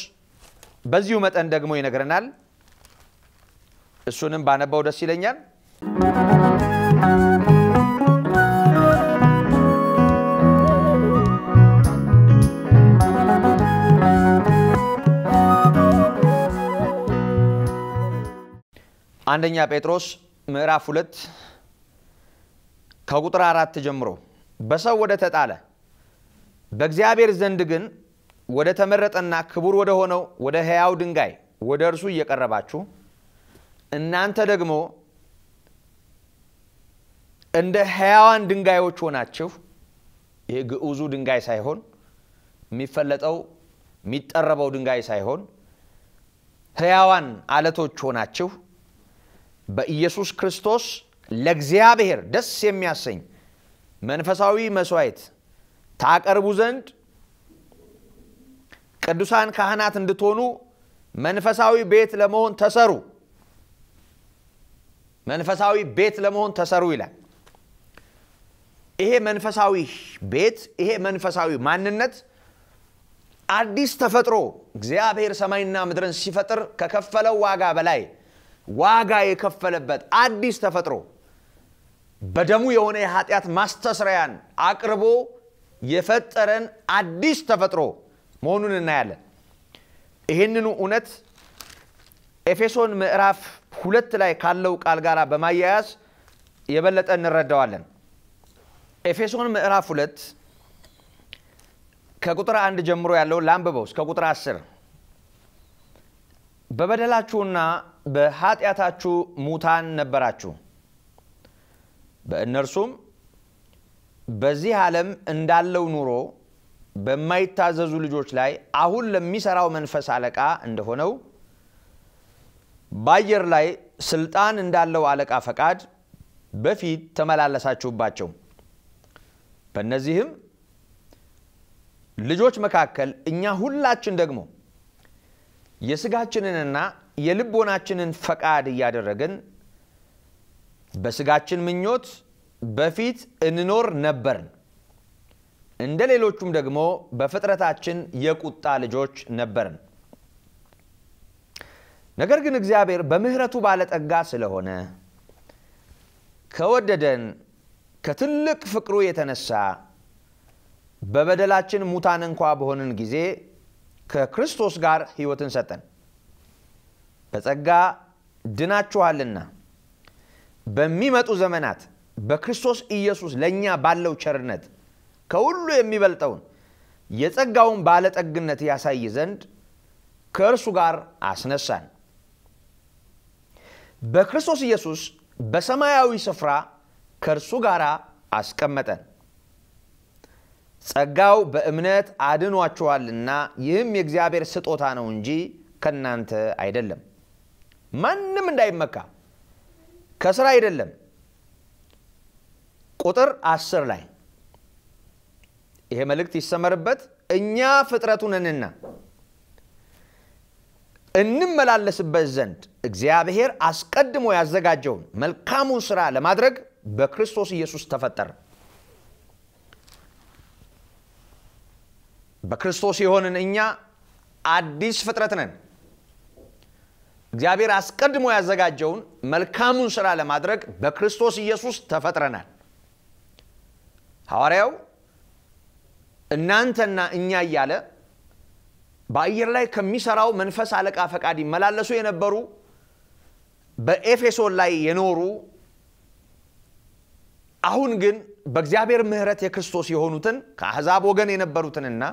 በዚሁ መጠን ደግሞ ይነግረናል። እሱንም ባነባው ደስ ይለኛል። አንደኛ ጴጥሮስ ምዕራፍ ሁለት ከቁጥር አራት ጀምሮ በሰው ወደ ተጣለ በእግዚአብሔር ዘንድ ግን ወደ ተመረጠና ክቡር ወደ ሆነው ወደ ሕያው ድንጋይ ወደ እርሱ እየቀረባችሁ እናንተ ደግሞ እንደ ሕያዋን ድንጋዮች ሆናችሁ የግዑዙ ድንጋይ ሳይሆን የሚፈለጠው የሚጠረበው ድንጋይ ሳይሆን ሕያዋን አለቶች ሆናችሁ በኢየሱስ ክርስቶስ ለእግዚአብሔር ደስ የሚያሰኝ መንፈሳዊ መስዋዕት ታቀርቡ ዘንድ ቅዱሳን ካህናት እንድትሆኑ መንፈሳዊ ቤት ለመሆን ተሰሩ መንፈሳዊ ቤት ለመሆን ተሰሩ ይላል። ይሄ መንፈሳዊ ቤት ይሄ መንፈሳዊ ማንነት አዲስ ተፈጥሮ እግዚአብሔር ሰማይና ምድርን ሲፈጥር ከከፈለው ዋጋ በላይ ዋጋ የከፈለበት አዲስ ተፈጥሮ በደሙ የሆነ የኃጢአት ማስተስረያን አቅርቦ የፈጠረን አዲስ ተፈጥሮ መሆኑን እናያለን። ይህንኑ እውነት ኤፌሶን ምዕራፍ ሁለት ላይ ካለው ቃል ጋር በማያያዝ የበለጠ እንረዳዋለን። ኤፌሶን ምዕራፍ ሁለት ከቁጥር አንድ ጀምሮ ያለው ላንብበው እስከ ቁጥር አስር በበደላችሁና በኃጢአታችሁ ሙታን ነበራችሁ በእነርሱም በዚህ ዓለም እንዳለው ኑሮ በማይታዘዙ ልጆች ላይ አሁን ለሚሰራው መንፈስ አለቃ እንደሆነው በአየር ላይ ስልጣን እንዳለው አለቃ ፈቃድ በፊት ተመላለሳችሁባቸው። በእነዚህም ልጆች መካከል እኛ ሁላችን ደግሞ የስጋችንንና የልቦናችንን ፈቃድ እያደረግን በስጋችን ምኞት በፊት እንኖር ነበርን። እንደ ሌሎቹም ደግሞ በፍጥረታችን የቁጣ ልጆች ነበርን። ነገር ግን እግዚአብሔር በምህረቱ ባለጠጋ ስለሆነ ከወደደን ከትልቅ ፍቅሩ የተነሳ በበደላችን ሙታን እንኳ በሆንን ጊዜ ከክርስቶስ ጋር ሕይወትን ሰጠን። በጸጋ ድናችኋልና በሚመጡ ዘመናት በክርስቶስ ኢየሱስ ለእኛ ባለው ቸርነት ከሁሉ የሚበልጠውን የጸጋውን ባለጠግነት ያሳይ ዘንድ ከእርሱ ጋር አስነሳን። በክርስቶስ ኢየሱስ በሰማያዊ ስፍራ ከእርሱ ጋር አስቀመጠን። ጸጋው በእምነት አድኗችኋልና ይህም የእግዚአብሔር ስጦታ ነው እንጂ ከእናንተ አይደለም፣ ማንም እንዳይመካ ከስራ አይደለም። ቁጥር አስር ላይ ይሄ መልእክት ይሰመርበት። እኛ ፍጥረቱንንና እንመላለስበት ዘንድ እግዚአብሔር አስቀድሞ ያዘጋጀውን መልካሙን ስራ ለማድረግ በክርስቶስ ኢየሱስ ተፈጠረ። በክርስቶስ የሆንን እኛ አዲስ ፍጥረት ነን። እግዚአብሔር አስቀድሞ ያዘጋጀውን መልካሙን ሥራ ለማድረግ በክርስቶስ ኢየሱስ ተፈጥረናል። ሐዋርያው እናንተና እኛ እያለ በአየር ላይ ከሚሰራው መንፈስ አለቃ ፈቃድ ይመላለሱ የነበሩ በኤፌሶን ላይ የኖሩ አሁን ግን በእግዚአብሔር ምህረት የክርስቶስ የሆኑትን ከአሕዛብ ወገን የነበሩትንና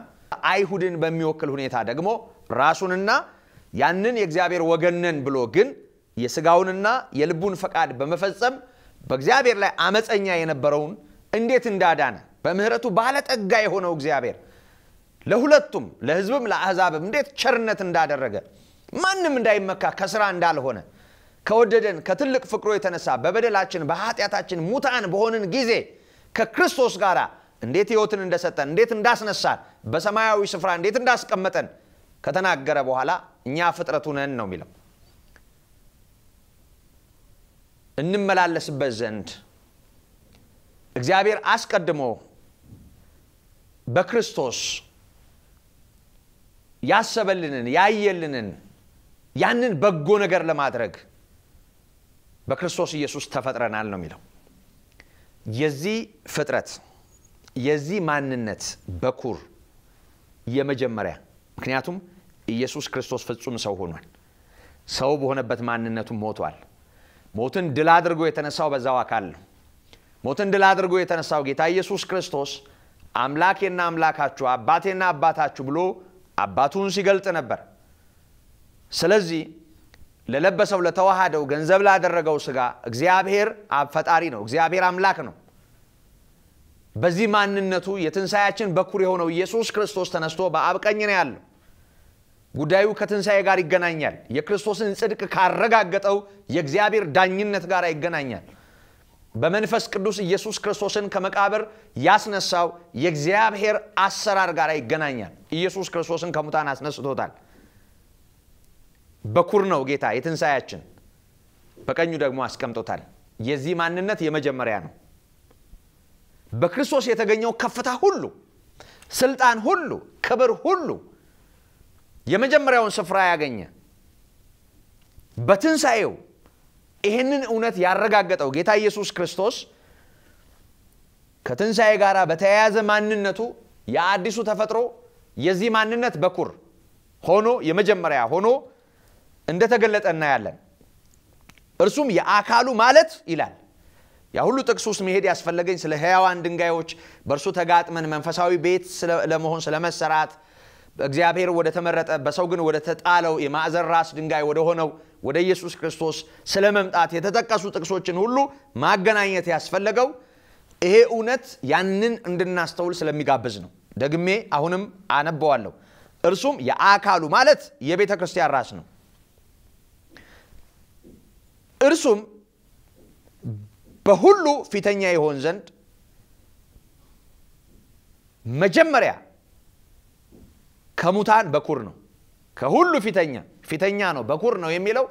አይሁድን በሚወክል ሁኔታ ደግሞ ራሱንና ያንን የእግዚአብሔር ወገነን ብሎ ግን የስጋውንና የልቡን ፈቃድ በመፈጸም በእግዚአብሔር ላይ አመፀኛ የነበረውን እንዴት እንዳዳነ በምህረቱ ባለጠጋ የሆነው እግዚአብሔር ለሁለቱም ለህዝብም ለአሕዛብም እንዴት ቸርነት እንዳደረገ ማንም እንዳይመካ ከስራ እንዳልሆነ ከወደደን ከትልቅ ፍቅሮ የተነሳ በበደላችን በኃጢአታችን ሙታን በሆንን ጊዜ ከክርስቶስ ጋር እንዴት ህይወትን እንደሰጠን እንዴት እንዳስነሳን በሰማያዊ ስፍራ እንዴት እንዳስቀመጠን ከተናገረ በኋላ እኛ ፍጥረቱ ነን ነው የሚለው እንመላለስበት ዘንድ እግዚአብሔር አስቀድሞ በክርስቶስ ያሰበልንን ያየልንን ያንን በጎ ነገር ለማድረግ በክርስቶስ ኢየሱስ ተፈጥረናል ነው የሚለው የዚህ ፍጥረት የዚህ ማንነት በኩር የመጀመሪያ ምክንያቱም ኢየሱስ ክርስቶስ ፍጹም ሰው ሆኗል። ሰው በሆነበት ማንነቱ ሞቷል። ሞትን ድል አድርጎ የተነሳው በዛው አካል ነው። ሞትን ድል አድርጎ የተነሳው ጌታ ኢየሱስ ክርስቶስ አምላኬና አምላካችሁ አባቴና አባታችሁ ብሎ አባቱን ሲገልጥ ነበር። ስለዚህ ለለበሰው ለተዋሃደው ገንዘብ ላደረገው ስጋ እግዚአብሔር ፈጣሪ ነው፣ እግዚአብሔር አምላክ ነው። በዚህ ማንነቱ የትንሣያችን በኩር የሆነው ኢየሱስ ክርስቶስ ተነስቶ በአብቀኝ ነው ያለው። ጉዳዩ ከትንሣኤ ጋር ይገናኛል። የክርስቶስን ጽድቅ ካረጋገጠው የእግዚአብሔር ዳኝነት ጋር ይገናኛል። በመንፈስ ቅዱስ ኢየሱስ ክርስቶስን ከመቃብር ያስነሳው የእግዚአብሔር አሰራር ጋር ይገናኛል። ኢየሱስ ክርስቶስን ከሙታን አስነስቶታል። በኩር ነው ጌታ የትንሣያችን፣ በቀኙ ደግሞ አስቀምጦታል። የዚህ ማንነት የመጀመሪያ ነው። በክርስቶስ የተገኘው ከፍታ ሁሉ፣ ስልጣን ሁሉ፣ ክብር ሁሉ የመጀመሪያውን ስፍራ ያገኘ በትንሣኤው ይህንን እውነት ያረጋገጠው ጌታ ኢየሱስ ክርስቶስ ከትንሣኤ ጋር በተያያዘ ማንነቱ የአዲሱ ተፈጥሮ የዚህ ማንነት በኩር ሆኖ የመጀመሪያ ሆኖ እንደተገለጠ እናያለን። እርሱም የአካሉ ማለት ይላል። ያ ሁሉ ጥቅስ ውስጥ መሄድ ያስፈለገኝ ስለ ሕያዋን ድንጋዮች በእርሱ ተጋጥመን መንፈሳዊ ቤት ለመሆን ስለመሰራት በእግዚአብሔር ወደ ተመረጠ በሰው ግን ወደ ተጣለው የማዕዘን ራስ ድንጋይ ወደ ሆነው ወደ ኢየሱስ ክርስቶስ ስለ መምጣት የተጠቀሱ ጥቅሶችን ሁሉ ማገናኘት ያስፈለገው ይሄ እውነት ያንን እንድናስተውል ስለሚጋብዝ ነው። ደግሜ አሁንም አነበዋለሁ። እርሱም የአካሉ ማለት የቤተ ክርስቲያን ራስ ነው። እርሱም በሁሉ ፊተኛ ይሆን ዘንድ መጀመሪያ ከሙታን በኩር ነው። ከሁሉ ፊተኛ ፊተኛ ነው፣ በኩር ነው የሚለው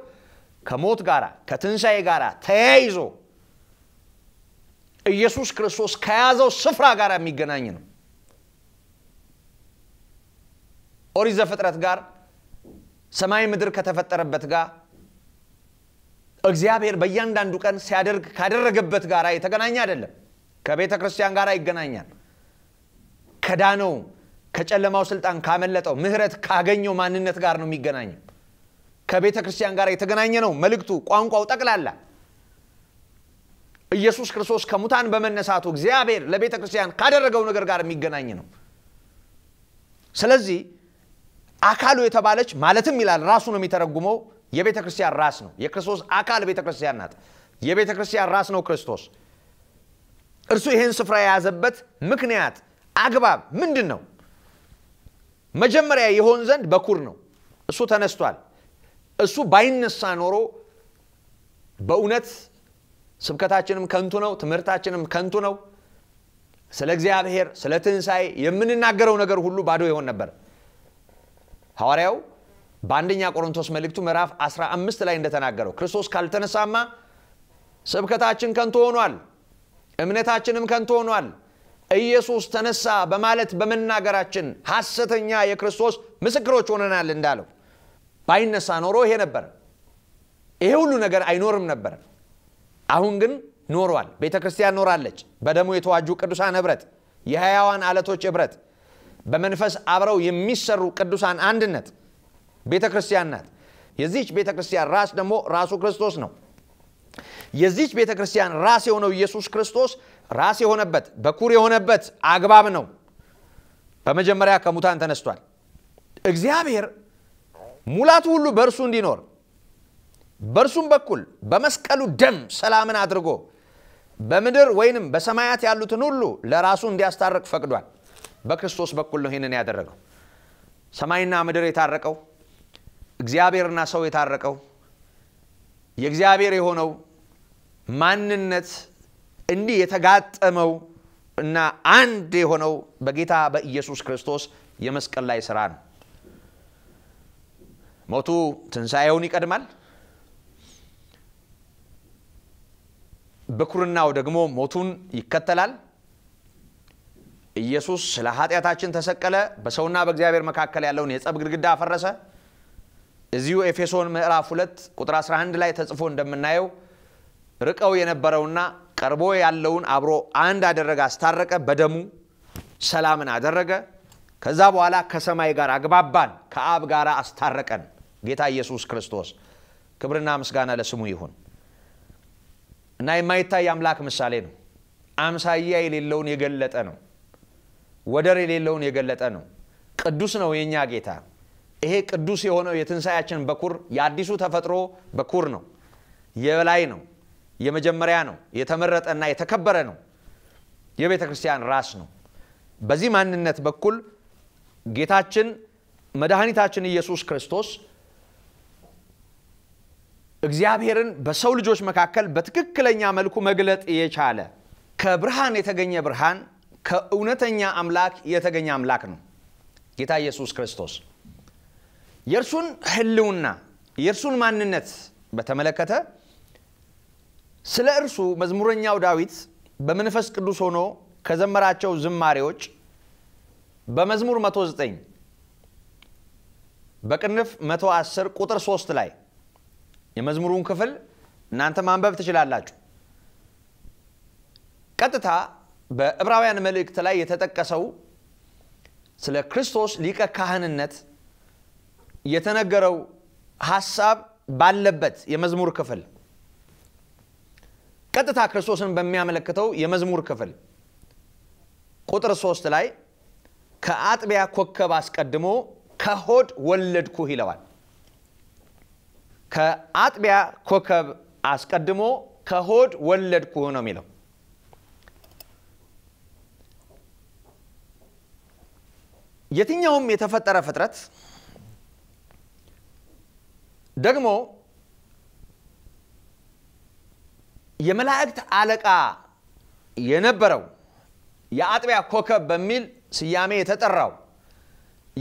ከሞት ጋር ከትንሣኤ ጋር ተያይዞ ኢየሱስ ክርስቶስ ከያዘው ስፍራ ጋር የሚገናኝ ነው። ኦሪዘ ፍጥረት ጋር ሰማይ ምድር ከተፈጠረበት ጋር እግዚአብሔር በእያንዳንዱ ቀን ሲያደርግ ካደረገበት ጋር የተገናኘ አይደለም። ከቤተ ክርስቲያን ጋር ይገናኛል። ከዳነው ከጨለማው ስልጣን ካመለጠው ምህረት ካገኘው ማንነት ጋር ነው የሚገናኘው። ከቤተ ክርስቲያን ጋር የተገናኘ ነው መልእክቱ፣ ቋንቋው ጠቅላላ። ኢየሱስ ክርስቶስ ከሙታን በመነሳቱ እግዚአብሔር ለቤተ ክርስቲያን ካደረገው ነገር ጋር የሚገናኝ ነው። ስለዚህ አካሉ የተባለች ማለትም ይላል ራሱ ነው የሚተረጉመው የቤተ ክርስቲያን ራስ ነው። የክርስቶስ አካል ቤተ ክርስቲያን ናት። የቤተ ክርስቲያን ራስ ነው ክርስቶስ። እርሱ ይህን ስፍራ የያዘበት ምክንያት አግባብ ምንድን ነው? መጀመሪያ የሆን ዘንድ በኩር ነው። እሱ ተነስቷል። እሱ ባይነሳ ኖሮ በእውነት ስብከታችንም ከንቱ ነው፣ ትምህርታችንም ከንቱ ነው። ስለ እግዚአብሔር ስለ ትንሣኤ የምንናገረው ነገር ሁሉ ባዶ ይሆን ነበር። ሐዋርያው በአንደኛ ቆሮንቶስ መልእክቱ ምዕራፍ 15 ላይ እንደተናገረው ክርስቶስ ካልተነሳማ ስብከታችን ከንቱ ሆኗል፣ እምነታችንም ከንቱ ሆኗል፣ ኢየሱስ ተነሳ በማለት በመናገራችን ሐሰተኛ የክርስቶስ ምስክሮች ሆነናል እንዳለው ባይነሳ ኖሮ ይሄ ነበር ይሄ ሁሉ ነገር አይኖርም ነበር አሁን ግን ኖሯል ቤተ ክርስቲያን ኖራለች በደሙ የተዋጁ ቅዱሳን ኅብረት የህያዋን አለቶች ኅብረት በመንፈስ አብረው የሚሰሩ ቅዱሳን አንድነት ቤተ ክርስቲያን ናት የዚች ቤተ ክርስቲያን ራስ ደግሞ ራሱ ክርስቶስ ነው የዚች ቤተ ክርስቲያን ራስ የሆነው ኢየሱስ ክርስቶስ ራስ የሆነበት በኩር የሆነበት አግባብ ነው። በመጀመሪያ ከሙታን ተነስቷል። እግዚአብሔር ሙላቱ ሁሉ በእርሱ እንዲኖር በእርሱም በኩል በመስቀሉ ደም ሰላምን አድርጎ በምድር ወይንም በሰማያት ያሉትን ሁሉ ለራሱ እንዲያስታርቅ ፈቅዷል። በክርስቶስ በኩል ነው ይህንን ያደረገው። ሰማይና ምድር የታረቀው፣ እግዚአብሔርና ሰው የታረቀው፣ የእግዚአብሔር የሆነው ማንነት እንዲህ የተጋጠመው እና አንድ የሆነው በጌታ በኢየሱስ ክርስቶስ የመስቀል ላይ ስራ ነው። ሞቱ ትንሣኤውን ይቀድማል። ብኩርናው ደግሞ ሞቱን ይከተላል። ኢየሱስ ስለ ኃጢአታችን ተሰቀለ። በሰውና በእግዚአብሔር መካከል ያለውን የጸብ ግድግዳ አፈረሰ። እዚሁ ኤፌሶን ምዕራፍ 2 ቁጥር 11 ላይ ተጽፎ እንደምናየው ርቀው የነበረውና ቀርቦ ያለውን አብሮ አንድ አደረገ፣ አስታረቀ፣ በደሙ ሰላምን አደረገ። ከዛ በኋላ ከሰማይ ጋር አግባባን፣ ከአብ ጋር አስታረቀን። ጌታ ኢየሱስ ክርስቶስ ክብርና ምስጋና ለስሙ ይሁን እና የማይታይ አምላክ ምሳሌ ነው። አምሳያ የሌለውን የገለጠ ነው። ወደር የሌለውን የገለጠ ነው። ቅዱስ ነው የእኛ ጌታ። ይሄ ቅዱስ የሆነው የትንሣያችን በኩር የአዲሱ ተፈጥሮ በኩር ነው፣ የበላይ ነው። የመጀመሪያ ነው፣ የተመረጠና የተከበረ ነው፣ የቤተ ክርስቲያን ራስ ነው። በዚህ ማንነት በኩል ጌታችን መድኃኒታችን ኢየሱስ ክርስቶስ እግዚአብሔርን በሰው ልጆች መካከል በትክክለኛ መልኩ መግለጥ የቻለ ከብርሃን የተገኘ ብርሃን ከእውነተኛ አምላክ የተገኘ አምላክ ነው ጌታ ኢየሱስ ክርስቶስ። የእርሱን ህልውና የእርሱን ማንነት በተመለከተ ስለ እርሱ መዝሙረኛው ዳዊት በመንፈስ ቅዱስ ሆኖ ከዘመራቸው ዝማሬዎች በመዝሙር 109 በቅንፍ 110 ቁጥር 3 ላይ የመዝሙሩን ክፍል እናንተ ማንበብ ትችላላችሁ። ቀጥታ በዕብራውያን መልእክት ላይ የተጠቀሰው ስለ ክርስቶስ ሊቀ ካህንነት የተነገረው ሐሳብ ባለበት የመዝሙር ክፍል ቀጥታ ክርስቶስን በሚያመለክተው የመዝሙር ክፍል ቁጥር ሶስት ላይ ከአጥቢያ ኮከብ አስቀድሞ ከሆድ ወለድኩህ ይለዋል። ከአጥቢያ ኮከብ አስቀድሞ ከሆድ ወለድኩህ ነው የሚለው። የትኛውም የተፈጠረ ፍጥረት ደግሞ የመላእክት አለቃ የነበረው የአጥቢያ ኮከብ በሚል ስያሜ የተጠራው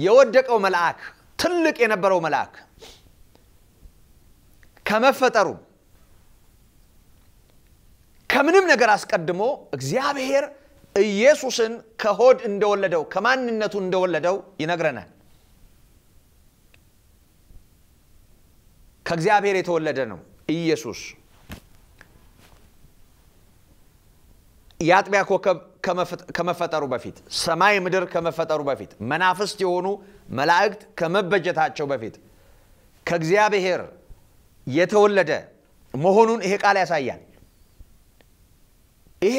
የወደቀው መልአክ ትልቅ የነበረው መልአክ ከመፈጠሩ ከምንም ነገር አስቀድሞ እግዚአብሔር ኢየሱስን ከሆድ እንደወለደው ከማንነቱ እንደወለደው ይነግረናል። ከእግዚአብሔር የተወለደ ነው ኢየሱስ። የአጥቢያ ኮከብ ከመፈጠሩ በፊት ሰማይ ምድር ከመፈጠሩ በፊት መናፍስት የሆኑ መላእክት ከመበጀታቸው በፊት ከእግዚአብሔር የተወለደ መሆኑን ይሄ ቃል ያሳያል። ይሄ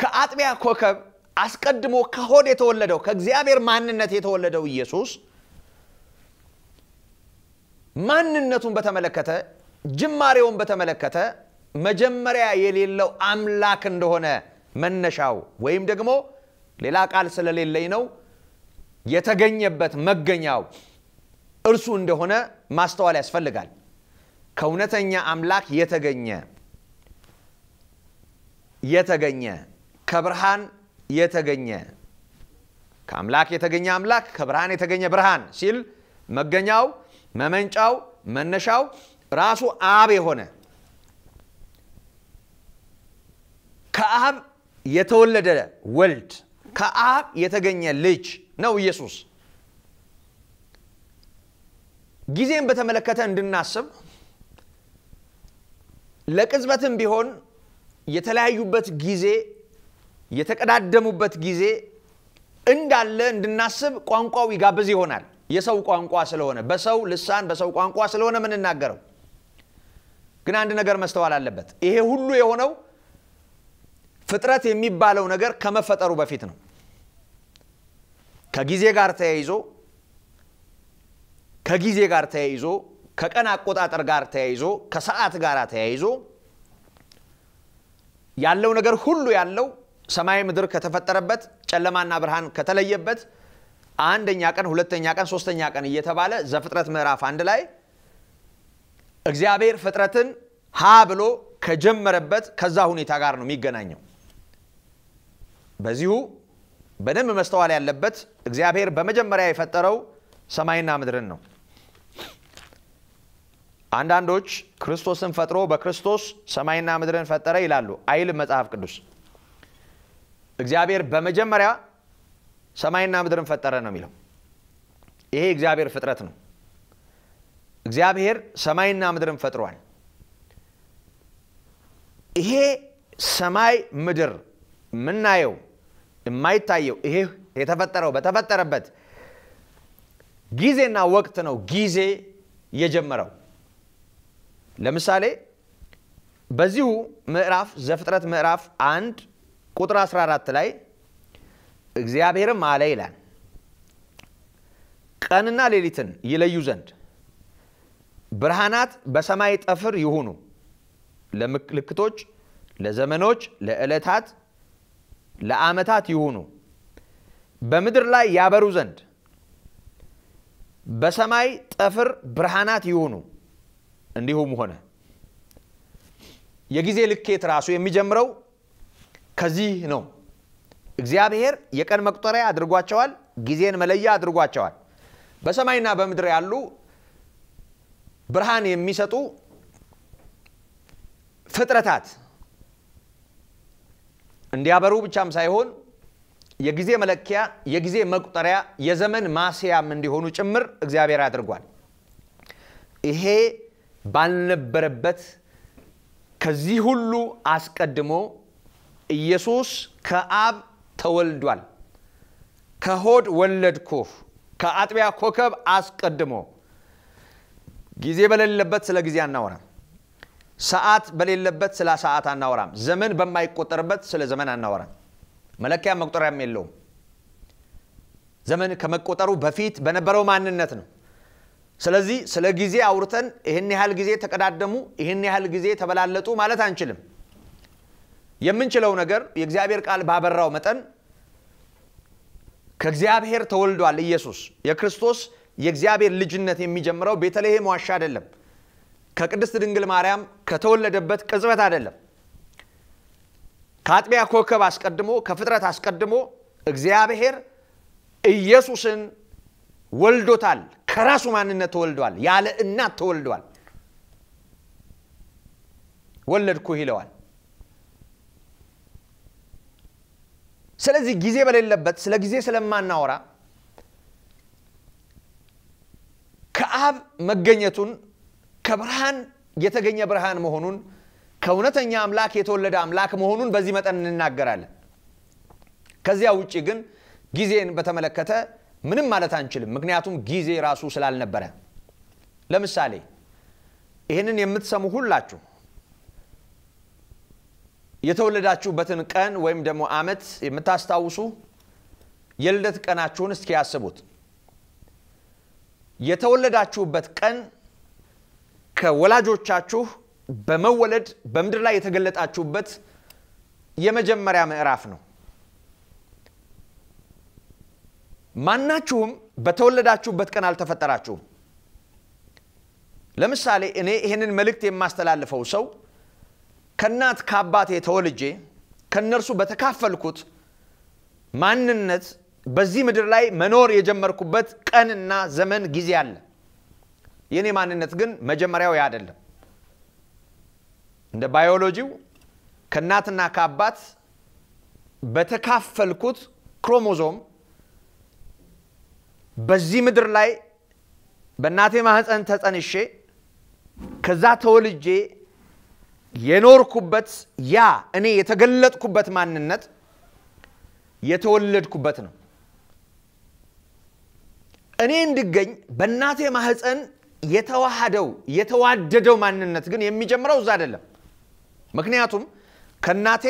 ከአጥቢያ ኮከብ አስቀድሞ ከሆድ የተወለደው ከእግዚአብሔር ማንነት የተወለደው ኢየሱስ ማንነቱን በተመለከተ ጅማሬውን በተመለከተ መጀመሪያ የሌለው አምላክ እንደሆነ መነሻው ወይም ደግሞ ሌላ ቃል ስለሌለኝ ነው የተገኘበት መገኛው እርሱ እንደሆነ ማስተዋል ያስፈልጋል። ከእውነተኛ አምላክ የተገኘ የተገኘ ከብርሃን የተገኘ ከአምላክ የተገኘ አምላክ ከብርሃን የተገኘ ብርሃን ሲል መገኛው መመንጫው መነሻው ራሱ አብ የሆነ ከአብ የተወለደ ወልድ ከአብ የተገኘ ልጅ ነው ኢየሱስ። ጊዜን በተመለከተ እንድናስብ ለቅጽበትም ቢሆን የተለያዩበት ጊዜ የተቀዳደሙበት ጊዜ እንዳለ እንድናስብ ቋንቋው ይጋብዝ ይሆናል። የሰው ቋንቋ ስለሆነ በሰው ልሳን በሰው ቋንቋ ስለሆነ የምንናገረው ግን አንድ ነገር መስተዋል አለበት። ይሄ ሁሉ የሆነው ፍጥረት የሚባለው ነገር ከመፈጠሩ በፊት ነው። ከጊዜ ጋር ተያይዞ ከጊዜ ጋር ተያይዞ ከቀን አቆጣጠር ጋር ተያይዞ ከሰዓት ጋር ተያይዞ ያለው ነገር ሁሉ ያለው ሰማይ ምድር ከተፈጠረበት ጨለማና ብርሃን ከተለየበት አንደኛ ቀን፣ ሁለተኛ ቀን፣ ሶስተኛ ቀን እየተባለ ዘፍጥረት ምዕራፍ አንድ ላይ እግዚአብሔር ፍጥረትን ሀ ብሎ ከጀመረበት ከዛ ሁኔታ ጋር ነው የሚገናኘው። በዚሁ በደንብ መስተዋል ያለበት እግዚአብሔር በመጀመሪያ የፈጠረው ሰማይና ምድርን ነው። አንዳንዶች ክርስቶስን ፈጥሮ በክርስቶስ ሰማይና ምድርን ፈጠረ ይላሉ። አይል መጽሐፍ ቅዱስ። እግዚአብሔር በመጀመሪያ ሰማይና ምድርን ፈጠረ ነው የሚለው። ይሄ እግዚአብሔር ፍጥረት ነው። እግዚአብሔር ሰማይና ምድርን ፈጥሯል። ይሄ ሰማይ ምድር ምናየው የማይታየው ይሄ የተፈጠረው በተፈጠረበት ጊዜና ወቅት ነው ጊዜ የጀመረው። ለምሳሌ በዚሁ ምዕራፍ ዘፍጥረት ምዕራፍ አንድ ቁጥር 14 ላይ እግዚአብሔርም አለ ይላል ቀንና ሌሊትን ይለዩ ዘንድ ብርሃናት በሰማይ ጠፍር ይሁኑ ለምልክቶች፣ ለዘመኖች፣ ለዕለታት ለአመታት ይሁኑ በምድር ላይ ያበሩ ዘንድ በሰማይ ጠፍር ብርሃናት ይሁኑ። እንዲሁም ሆነ። የጊዜ ልኬት ራሱ የሚጀምረው ከዚህ ነው። እግዚአብሔር የቀን መቁጠሪያ አድርጓቸዋል፣ ጊዜን መለያ አድርጓቸዋል። በሰማይና በምድር ያሉ ብርሃን የሚሰጡ ፍጥረታት እንዲያበሩ ብቻም ሳይሆን የጊዜ መለኪያ፣ የጊዜ መቁጠሪያ፣ የዘመን ማስያም እንዲሆኑ ጭምር እግዚአብሔር አድርጓል። ይሄ ባልነበረበት ከዚህ ሁሉ አስቀድሞ ኢየሱስ ከአብ ተወልዷል። ከሆድ ወለድኩህ ከአጥቢያ ኮከብ አስቀድሞ ጊዜ በሌለበት ስለ ጊዜ አናወራም። ሰዓት በሌለበት ስለ ሰዓት አናወራም። ዘመን በማይቆጠርበት ስለ ዘመን አናወራም። መለኪያ መቁጠሪያም የለውም። ዘመን ከመቆጠሩ በፊት በነበረው ማንነት ነው። ስለዚህ ስለ ጊዜ አውርተን ይህን ያህል ጊዜ ተቀዳደሙ፣ ይህን ያህል ጊዜ ተበላለጡ ማለት አንችልም። የምንችለው ነገር የእግዚአብሔር ቃል ባበራው መጠን ከእግዚአብሔር ተወልዷል ኢየሱስ። የክርስቶስ የእግዚአብሔር ልጅነት የሚጀምረው ቤተልሔም ዋሻ አይደለም። ከቅድስት ድንግል ማርያም ከተወለደበት ቅጽበት አይደለም። ከአጥቢያ ኮከብ አስቀድሞ ከፍጥረት አስቀድሞ እግዚአብሔር ኢየሱስን ወልዶታል። ከራሱ ማንነት ተወልዷል። ያለ እናት ተወልዷል። ወለድኩህ ይለዋል። ስለዚህ ጊዜ በሌለበት ስለ ጊዜ ስለማናወራ ከአብ መገኘቱን ከብርሃን የተገኘ ብርሃን መሆኑን ከእውነተኛ አምላክ የተወለደ አምላክ መሆኑን በዚህ መጠን እንናገራለን። ከዚያ ውጭ ግን ጊዜን በተመለከተ ምንም ማለት አንችልም። ምክንያቱም ጊዜ ራሱ ስላልነበረ። ለምሳሌ ይህንን የምትሰሙ ሁላችሁ የተወለዳችሁበትን ቀን ወይም ደግሞ አመት የምታስታውሱ የልደት ቀናችሁን እስኪ ያስቡት። የተወለዳችሁበት ቀን ከወላጆቻችሁ በመወለድ በምድር ላይ የተገለጣችሁበት የመጀመሪያ ምዕራፍ ነው። ማናችሁም በተወለዳችሁበት ቀን አልተፈጠራችሁም። ለምሳሌ እኔ ይህንን መልእክት የማስተላልፈው ሰው ከእናት ከአባቴ ተወልጄ ከእነርሱ በተካፈልኩት ማንነት በዚህ ምድር ላይ መኖር የጀመርኩበት ቀንና ዘመን ጊዜ አለ። የእኔ ማንነት ግን መጀመሪያው ያ አይደለም። እንደ ባዮሎጂው ከእናትና ከአባት በተካፈልኩት ክሮሞዞም በዚህ ምድር ላይ በእናቴ ማህፀን ተጸንሼ ከዛ ተወልጄ የኖርኩበት ያ እኔ የተገለጥኩበት ማንነት የተወለድኩበት ነው። እኔ እንድገኝ በእናቴ ማህፀን የተዋሃደው የተዋደደው ማንነት ግን የሚጀምረው እዛ አይደለም። ምክንያቱም ከእናቴ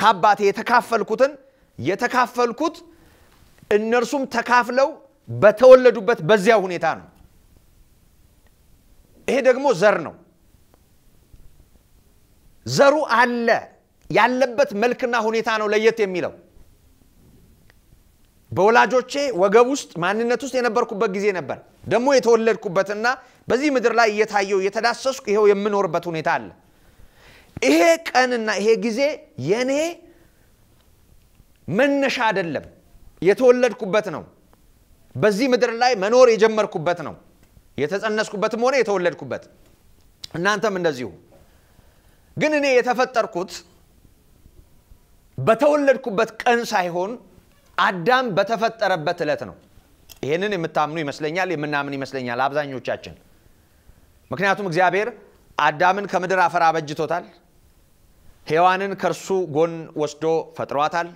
ከአባቴ የተካፈልኩትን የተካፈልኩት እነርሱም ተካፍለው በተወለዱበት በዚያ ሁኔታ ነው። ይሄ ደግሞ ዘር ነው። ዘሩ አለ ያለበት መልክና ሁኔታ ነው ለየት የሚለው። በወላጆቼ ወገብ ውስጥ ማንነት ውስጥ የነበርኩበት ጊዜ ነበር። ደግሞ የተወለድኩበትና በዚህ ምድር ላይ እየታየው እየተዳሰስኩ ይሄው የምኖርበት ሁኔታ አለ። ይሄ ቀንና ይሄ ጊዜ የኔ መነሻ አይደለም። የተወለድኩበት ነው። በዚህ ምድር ላይ መኖር የጀመርኩበት ነው። የተጸነስኩበትም ሆነ የተወለድኩበት። እናንተም እንደዚሁ። ግን እኔ የተፈጠርኩት በተወለድኩበት ቀን ሳይሆን አዳም በተፈጠረበት ዕለት ነው። ይህንን የምታምኑ ይመስለኛል፣ የምናምን ይመስለኛል አብዛኞቻችን። ምክንያቱም እግዚአብሔር አዳምን ከምድር አፈር አበጅቶታል። ሔዋንን ከእርሱ ጎን ወስዶ ፈጥሯታል።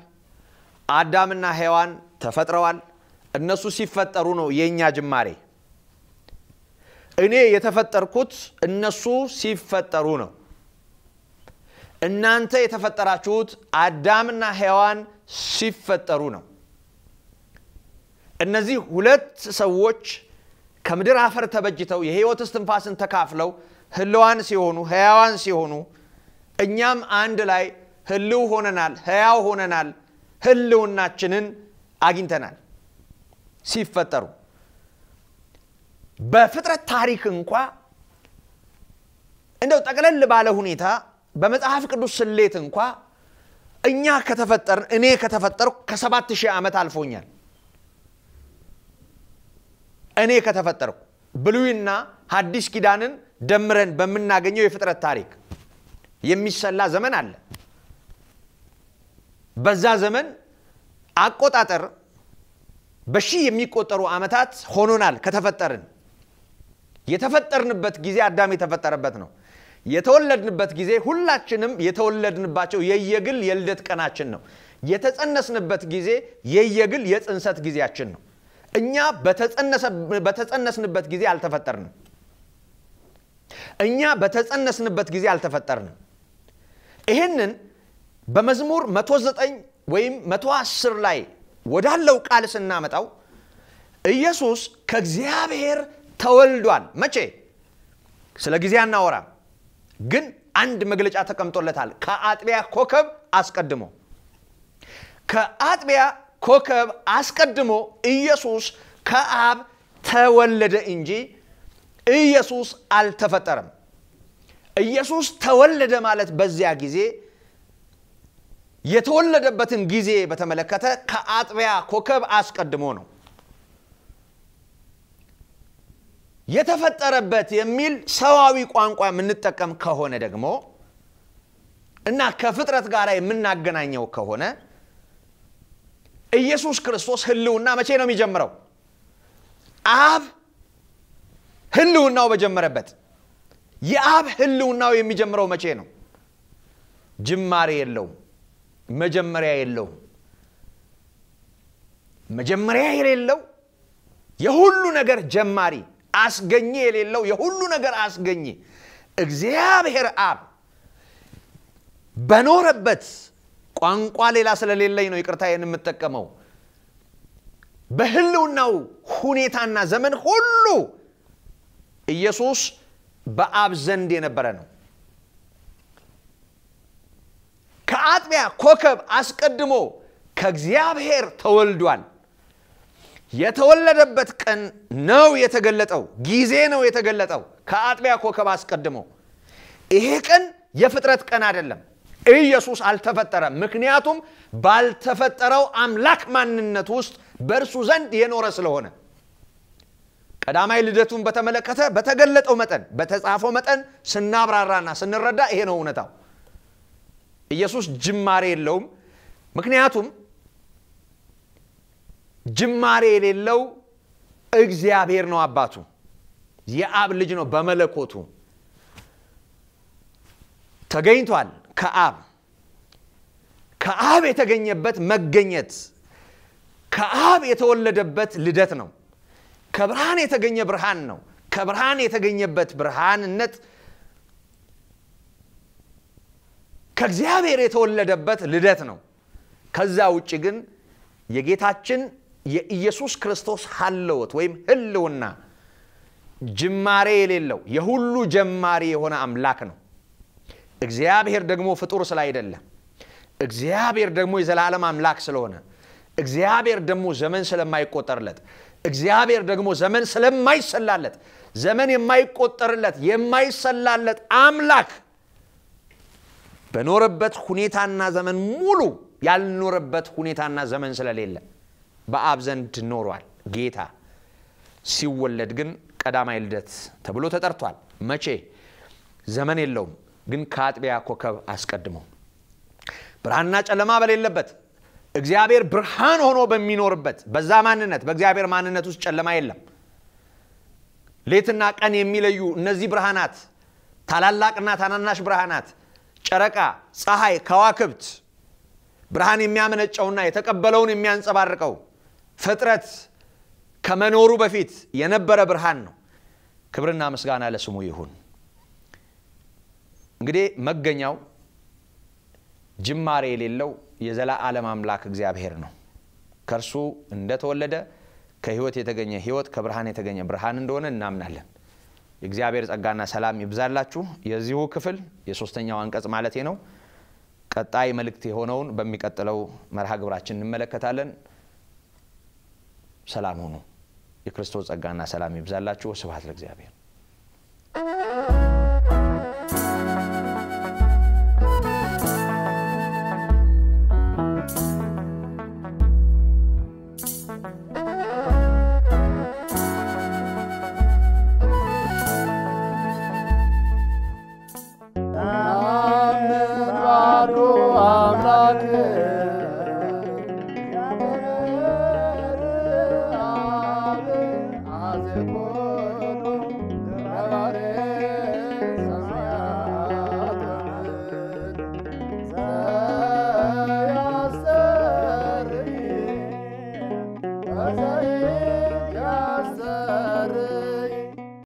አዳምና ሔዋን ተፈጥረዋል። እነሱ ሲፈጠሩ ነው የእኛ ጅማሬ። እኔ የተፈጠርኩት እነሱ ሲፈጠሩ ነው። እናንተ የተፈጠራችሁት አዳምና ሔዋን ሲፈጠሩ ነው። እነዚህ ሁለት ሰዎች ከምድር አፈር ተበጅተው የህይወት እስትንፋስን ተካፍለው ህልዋን ሲሆኑ ህያዋን ሲሆኑ እኛም አንድ ላይ ህልው ሆነናል፣ ህያው ሆነናል፣ ህልውናችንን አግኝተናል። ሲፈጠሩ በፍጥረት ታሪክ እንኳ እንደው ጠቅለል ባለ ሁኔታ በመጽሐፍ ቅዱስ ስሌት እንኳ እኛ ከተፈጠር እኔ ከተፈጠር ከሰባት ሺህ ዓመት አልፎኛል። እኔ ከተፈጠርኩ ብሉይና ሐዲስ ኪዳንን ደምረን በምናገኘው የፍጥረት ታሪክ የሚሰላ ዘመን አለ። በዛ ዘመን አቆጣጠር በሺህ የሚቆጠሩ ዓመታት ሆኖናል ከተፈጠርን። የተፈጠርንበት ጊዜ አዳም የተፈጠረበት ነው። የተወለድንበት ጊዜ ሁላችንም የተወለድንባቸው የየግል የልደት ቀናችን ነው። የተጸነስንበት ጊዜ የየግል የጽንሰት ጊዜያችን ነው። እኛ በተጸነስንበት ጊዜ አልተፈጠርንም። እኛ በተጸነስንበት ጊዜ አልተፈጠርንም። ይህንን በመዝሙር 109 ወይም 110 ላይ ወዳለው ቃል ስናመጣው ኢየሱስ ከእግዚአብሔር ተወልዷል። መቼ? ስለ ጊዜ አናወራ ግን አንድ መግለጫ ተቀምጦለታል። ከአጥቢያ ኮከብ አስቀድሞ ከአጥቢያ ኮከብ አስቀድሞ ኢየሱስ ከአብ ተወለደ እንጂ ኢየሱስ አልተፈጠረም። ኢየሱስ ተወለደ ማለት በዚያ ጊዜ የተወለደበትን ጊዜ በተመለከተ ከአጥቢያ ኮከብ አስቀድሞ ነው። የተፈጠረበት የሚል ሰዋዊ ቋንቋ የምንጠቀም ከሆነ ደግሞ እና ከፍጥረት ጋር የምናገናኘው ከሆነ ኢየሱስ ክርስቶስ ህልውና መቼ ነው የሚጀምረው? አብ ህልውናው በጀመረበት። የአብ ህልውናው የሚጀምረው መቼ ነው? ጅማሬ የለውም፣ መጀመሪያ የለውም። መጀመሪያ የሌለው የሁሉ ነገር ጀማሪ፣ አስገኝ የሌለው የሁሉ ነገር አስገኝ እግዚአብሔር አብ በኖረበት ቋንቋ ሌላ ስለሌለኝ ነው ይቅርታ ይህን የምጠቀመው። በህልውናው ሁኔታና ዘመን ሁሉ ኢየሱስ በአብ ዘንድ የነበረ ነው። ከአጥቢያ ኮከብ አስቀድሞ ከእግዚአብሔር ተወልዷል። የተወለደበት ቀን ነው የተገለጠው፣ ጊዜ ነው የተገለጠው። ከአጥቢያ ኮከብ አስቀድሞ ይሄ ቀን የፍጥረት ቀን አይደለም። ኢየሱስ አልተፈጠረም። ምክንያቱም ባልተፈጠረው አምላክ ማንነት ውስጥ በእርሱ ዘንድ የኖረ ስለሆነ ቀዳማዊ ልደቱን በተመለከተ በተገለጠው መጠን በተጻፈው መጠን ስናብራራና ስንረዳ ይሄ ነው እውነታው። ኢየሱስ ጅማሬ የለውም። ምክንያቱም ጅማሬ የሌለው እግዚአብሔር ነው አባቱ፣ የአብ ልጅ ነው በመለኮቱ ተገኝቷል። ከአብ ከአብ የተገኘበት መገኘት ከአብ የተወለደበት ልደት ነው። ከብርሃን የተገኘ ብርሃን ነው። ከብርሃን የተገኘበት ብርሃንነት ከእግዚአብሔር የተወለደበት ልደት ነው። ከዛ ውጭ ግን የጌታችን የኢየሱስ ክርስቶስ ሀለወት ወይም ህልውና ጅማሬ የሌለው የሁሉ ጀማሪ የሆነ አምላክ ነው። እግዚአብሔር ደግሞ ፍጡር አይደለም እግዚአብሔር ደግሞ የዘላለም አምላክ ስለሆነ፣ እግዚአብሔር ደግሞ ዘመን ስለማይቆጠርለት፣ እግዚአብሔር ደግሞ ዘመን ስለማይሰላለት፣ ዘመን የማይቆጠርለት የማይሰላለት አምላክ በኖረበት ሁኔታና ዘመን ሙሉ ያልኖረበት ሁኔታና ዘመን ስለሌለ በአብ ዘንድ ኖሯል። ጌታ ሲወለድ ግን ቀዳማይ ልደት ተብሎ ተጠርቷል። መቼ? ዘመን የለውም። ግን ከአጥቢያ ኮከብ አስቀድሞ ብርሃንና ጨለማ በሌለበት እግዚአብሔር ብርሃን ሆኖ በሚኖርበት በዛ ማንነት በእግዚአብሔር ማንነት ውስጥ ጨለማ የለም። ሌትና ቀን የሚለዩ እነዚህ ብርሃናት ታላላቅና ታናናሽ ብርሃናት፣ ጨረቃ፣ ፀሐይ፣ ከዋክብት ብርሃን የሚያመነጨውና የተቀበለውን የሚያንጸባርቀው ፍጥረት ከመኖሩ በፊት የነበረ ብርሃን ነው። ክብርና ምስጋና ለስሙ ይሁን። እንግዲህ መገኛው ጅማሬ የሌለው የዘላ ዓለም አምላክ እግዚአብሔር ነው። ከእርሱ እንደተወለደ ከህይወት የተገኘ ህይወት ከብርሃን የተገኘ ብርሃን እንደሆነ እናምናለን። የእግዚአብሔር ጸጋና ሰላም ይብዛላችሁ። የዚሁ ክፍል የሶስተኛው አንቀጽ ማለት ነው። ቀጣይ መልእክት የሆነውን በሚቀጥለው መርሃ ግብራችን እንመለከታለን። ሰላም ሆኑ የክርስቶስ ጸጋና ሰላም ይብዛላችሁ። ስብሐት ለእግዚአብሔር።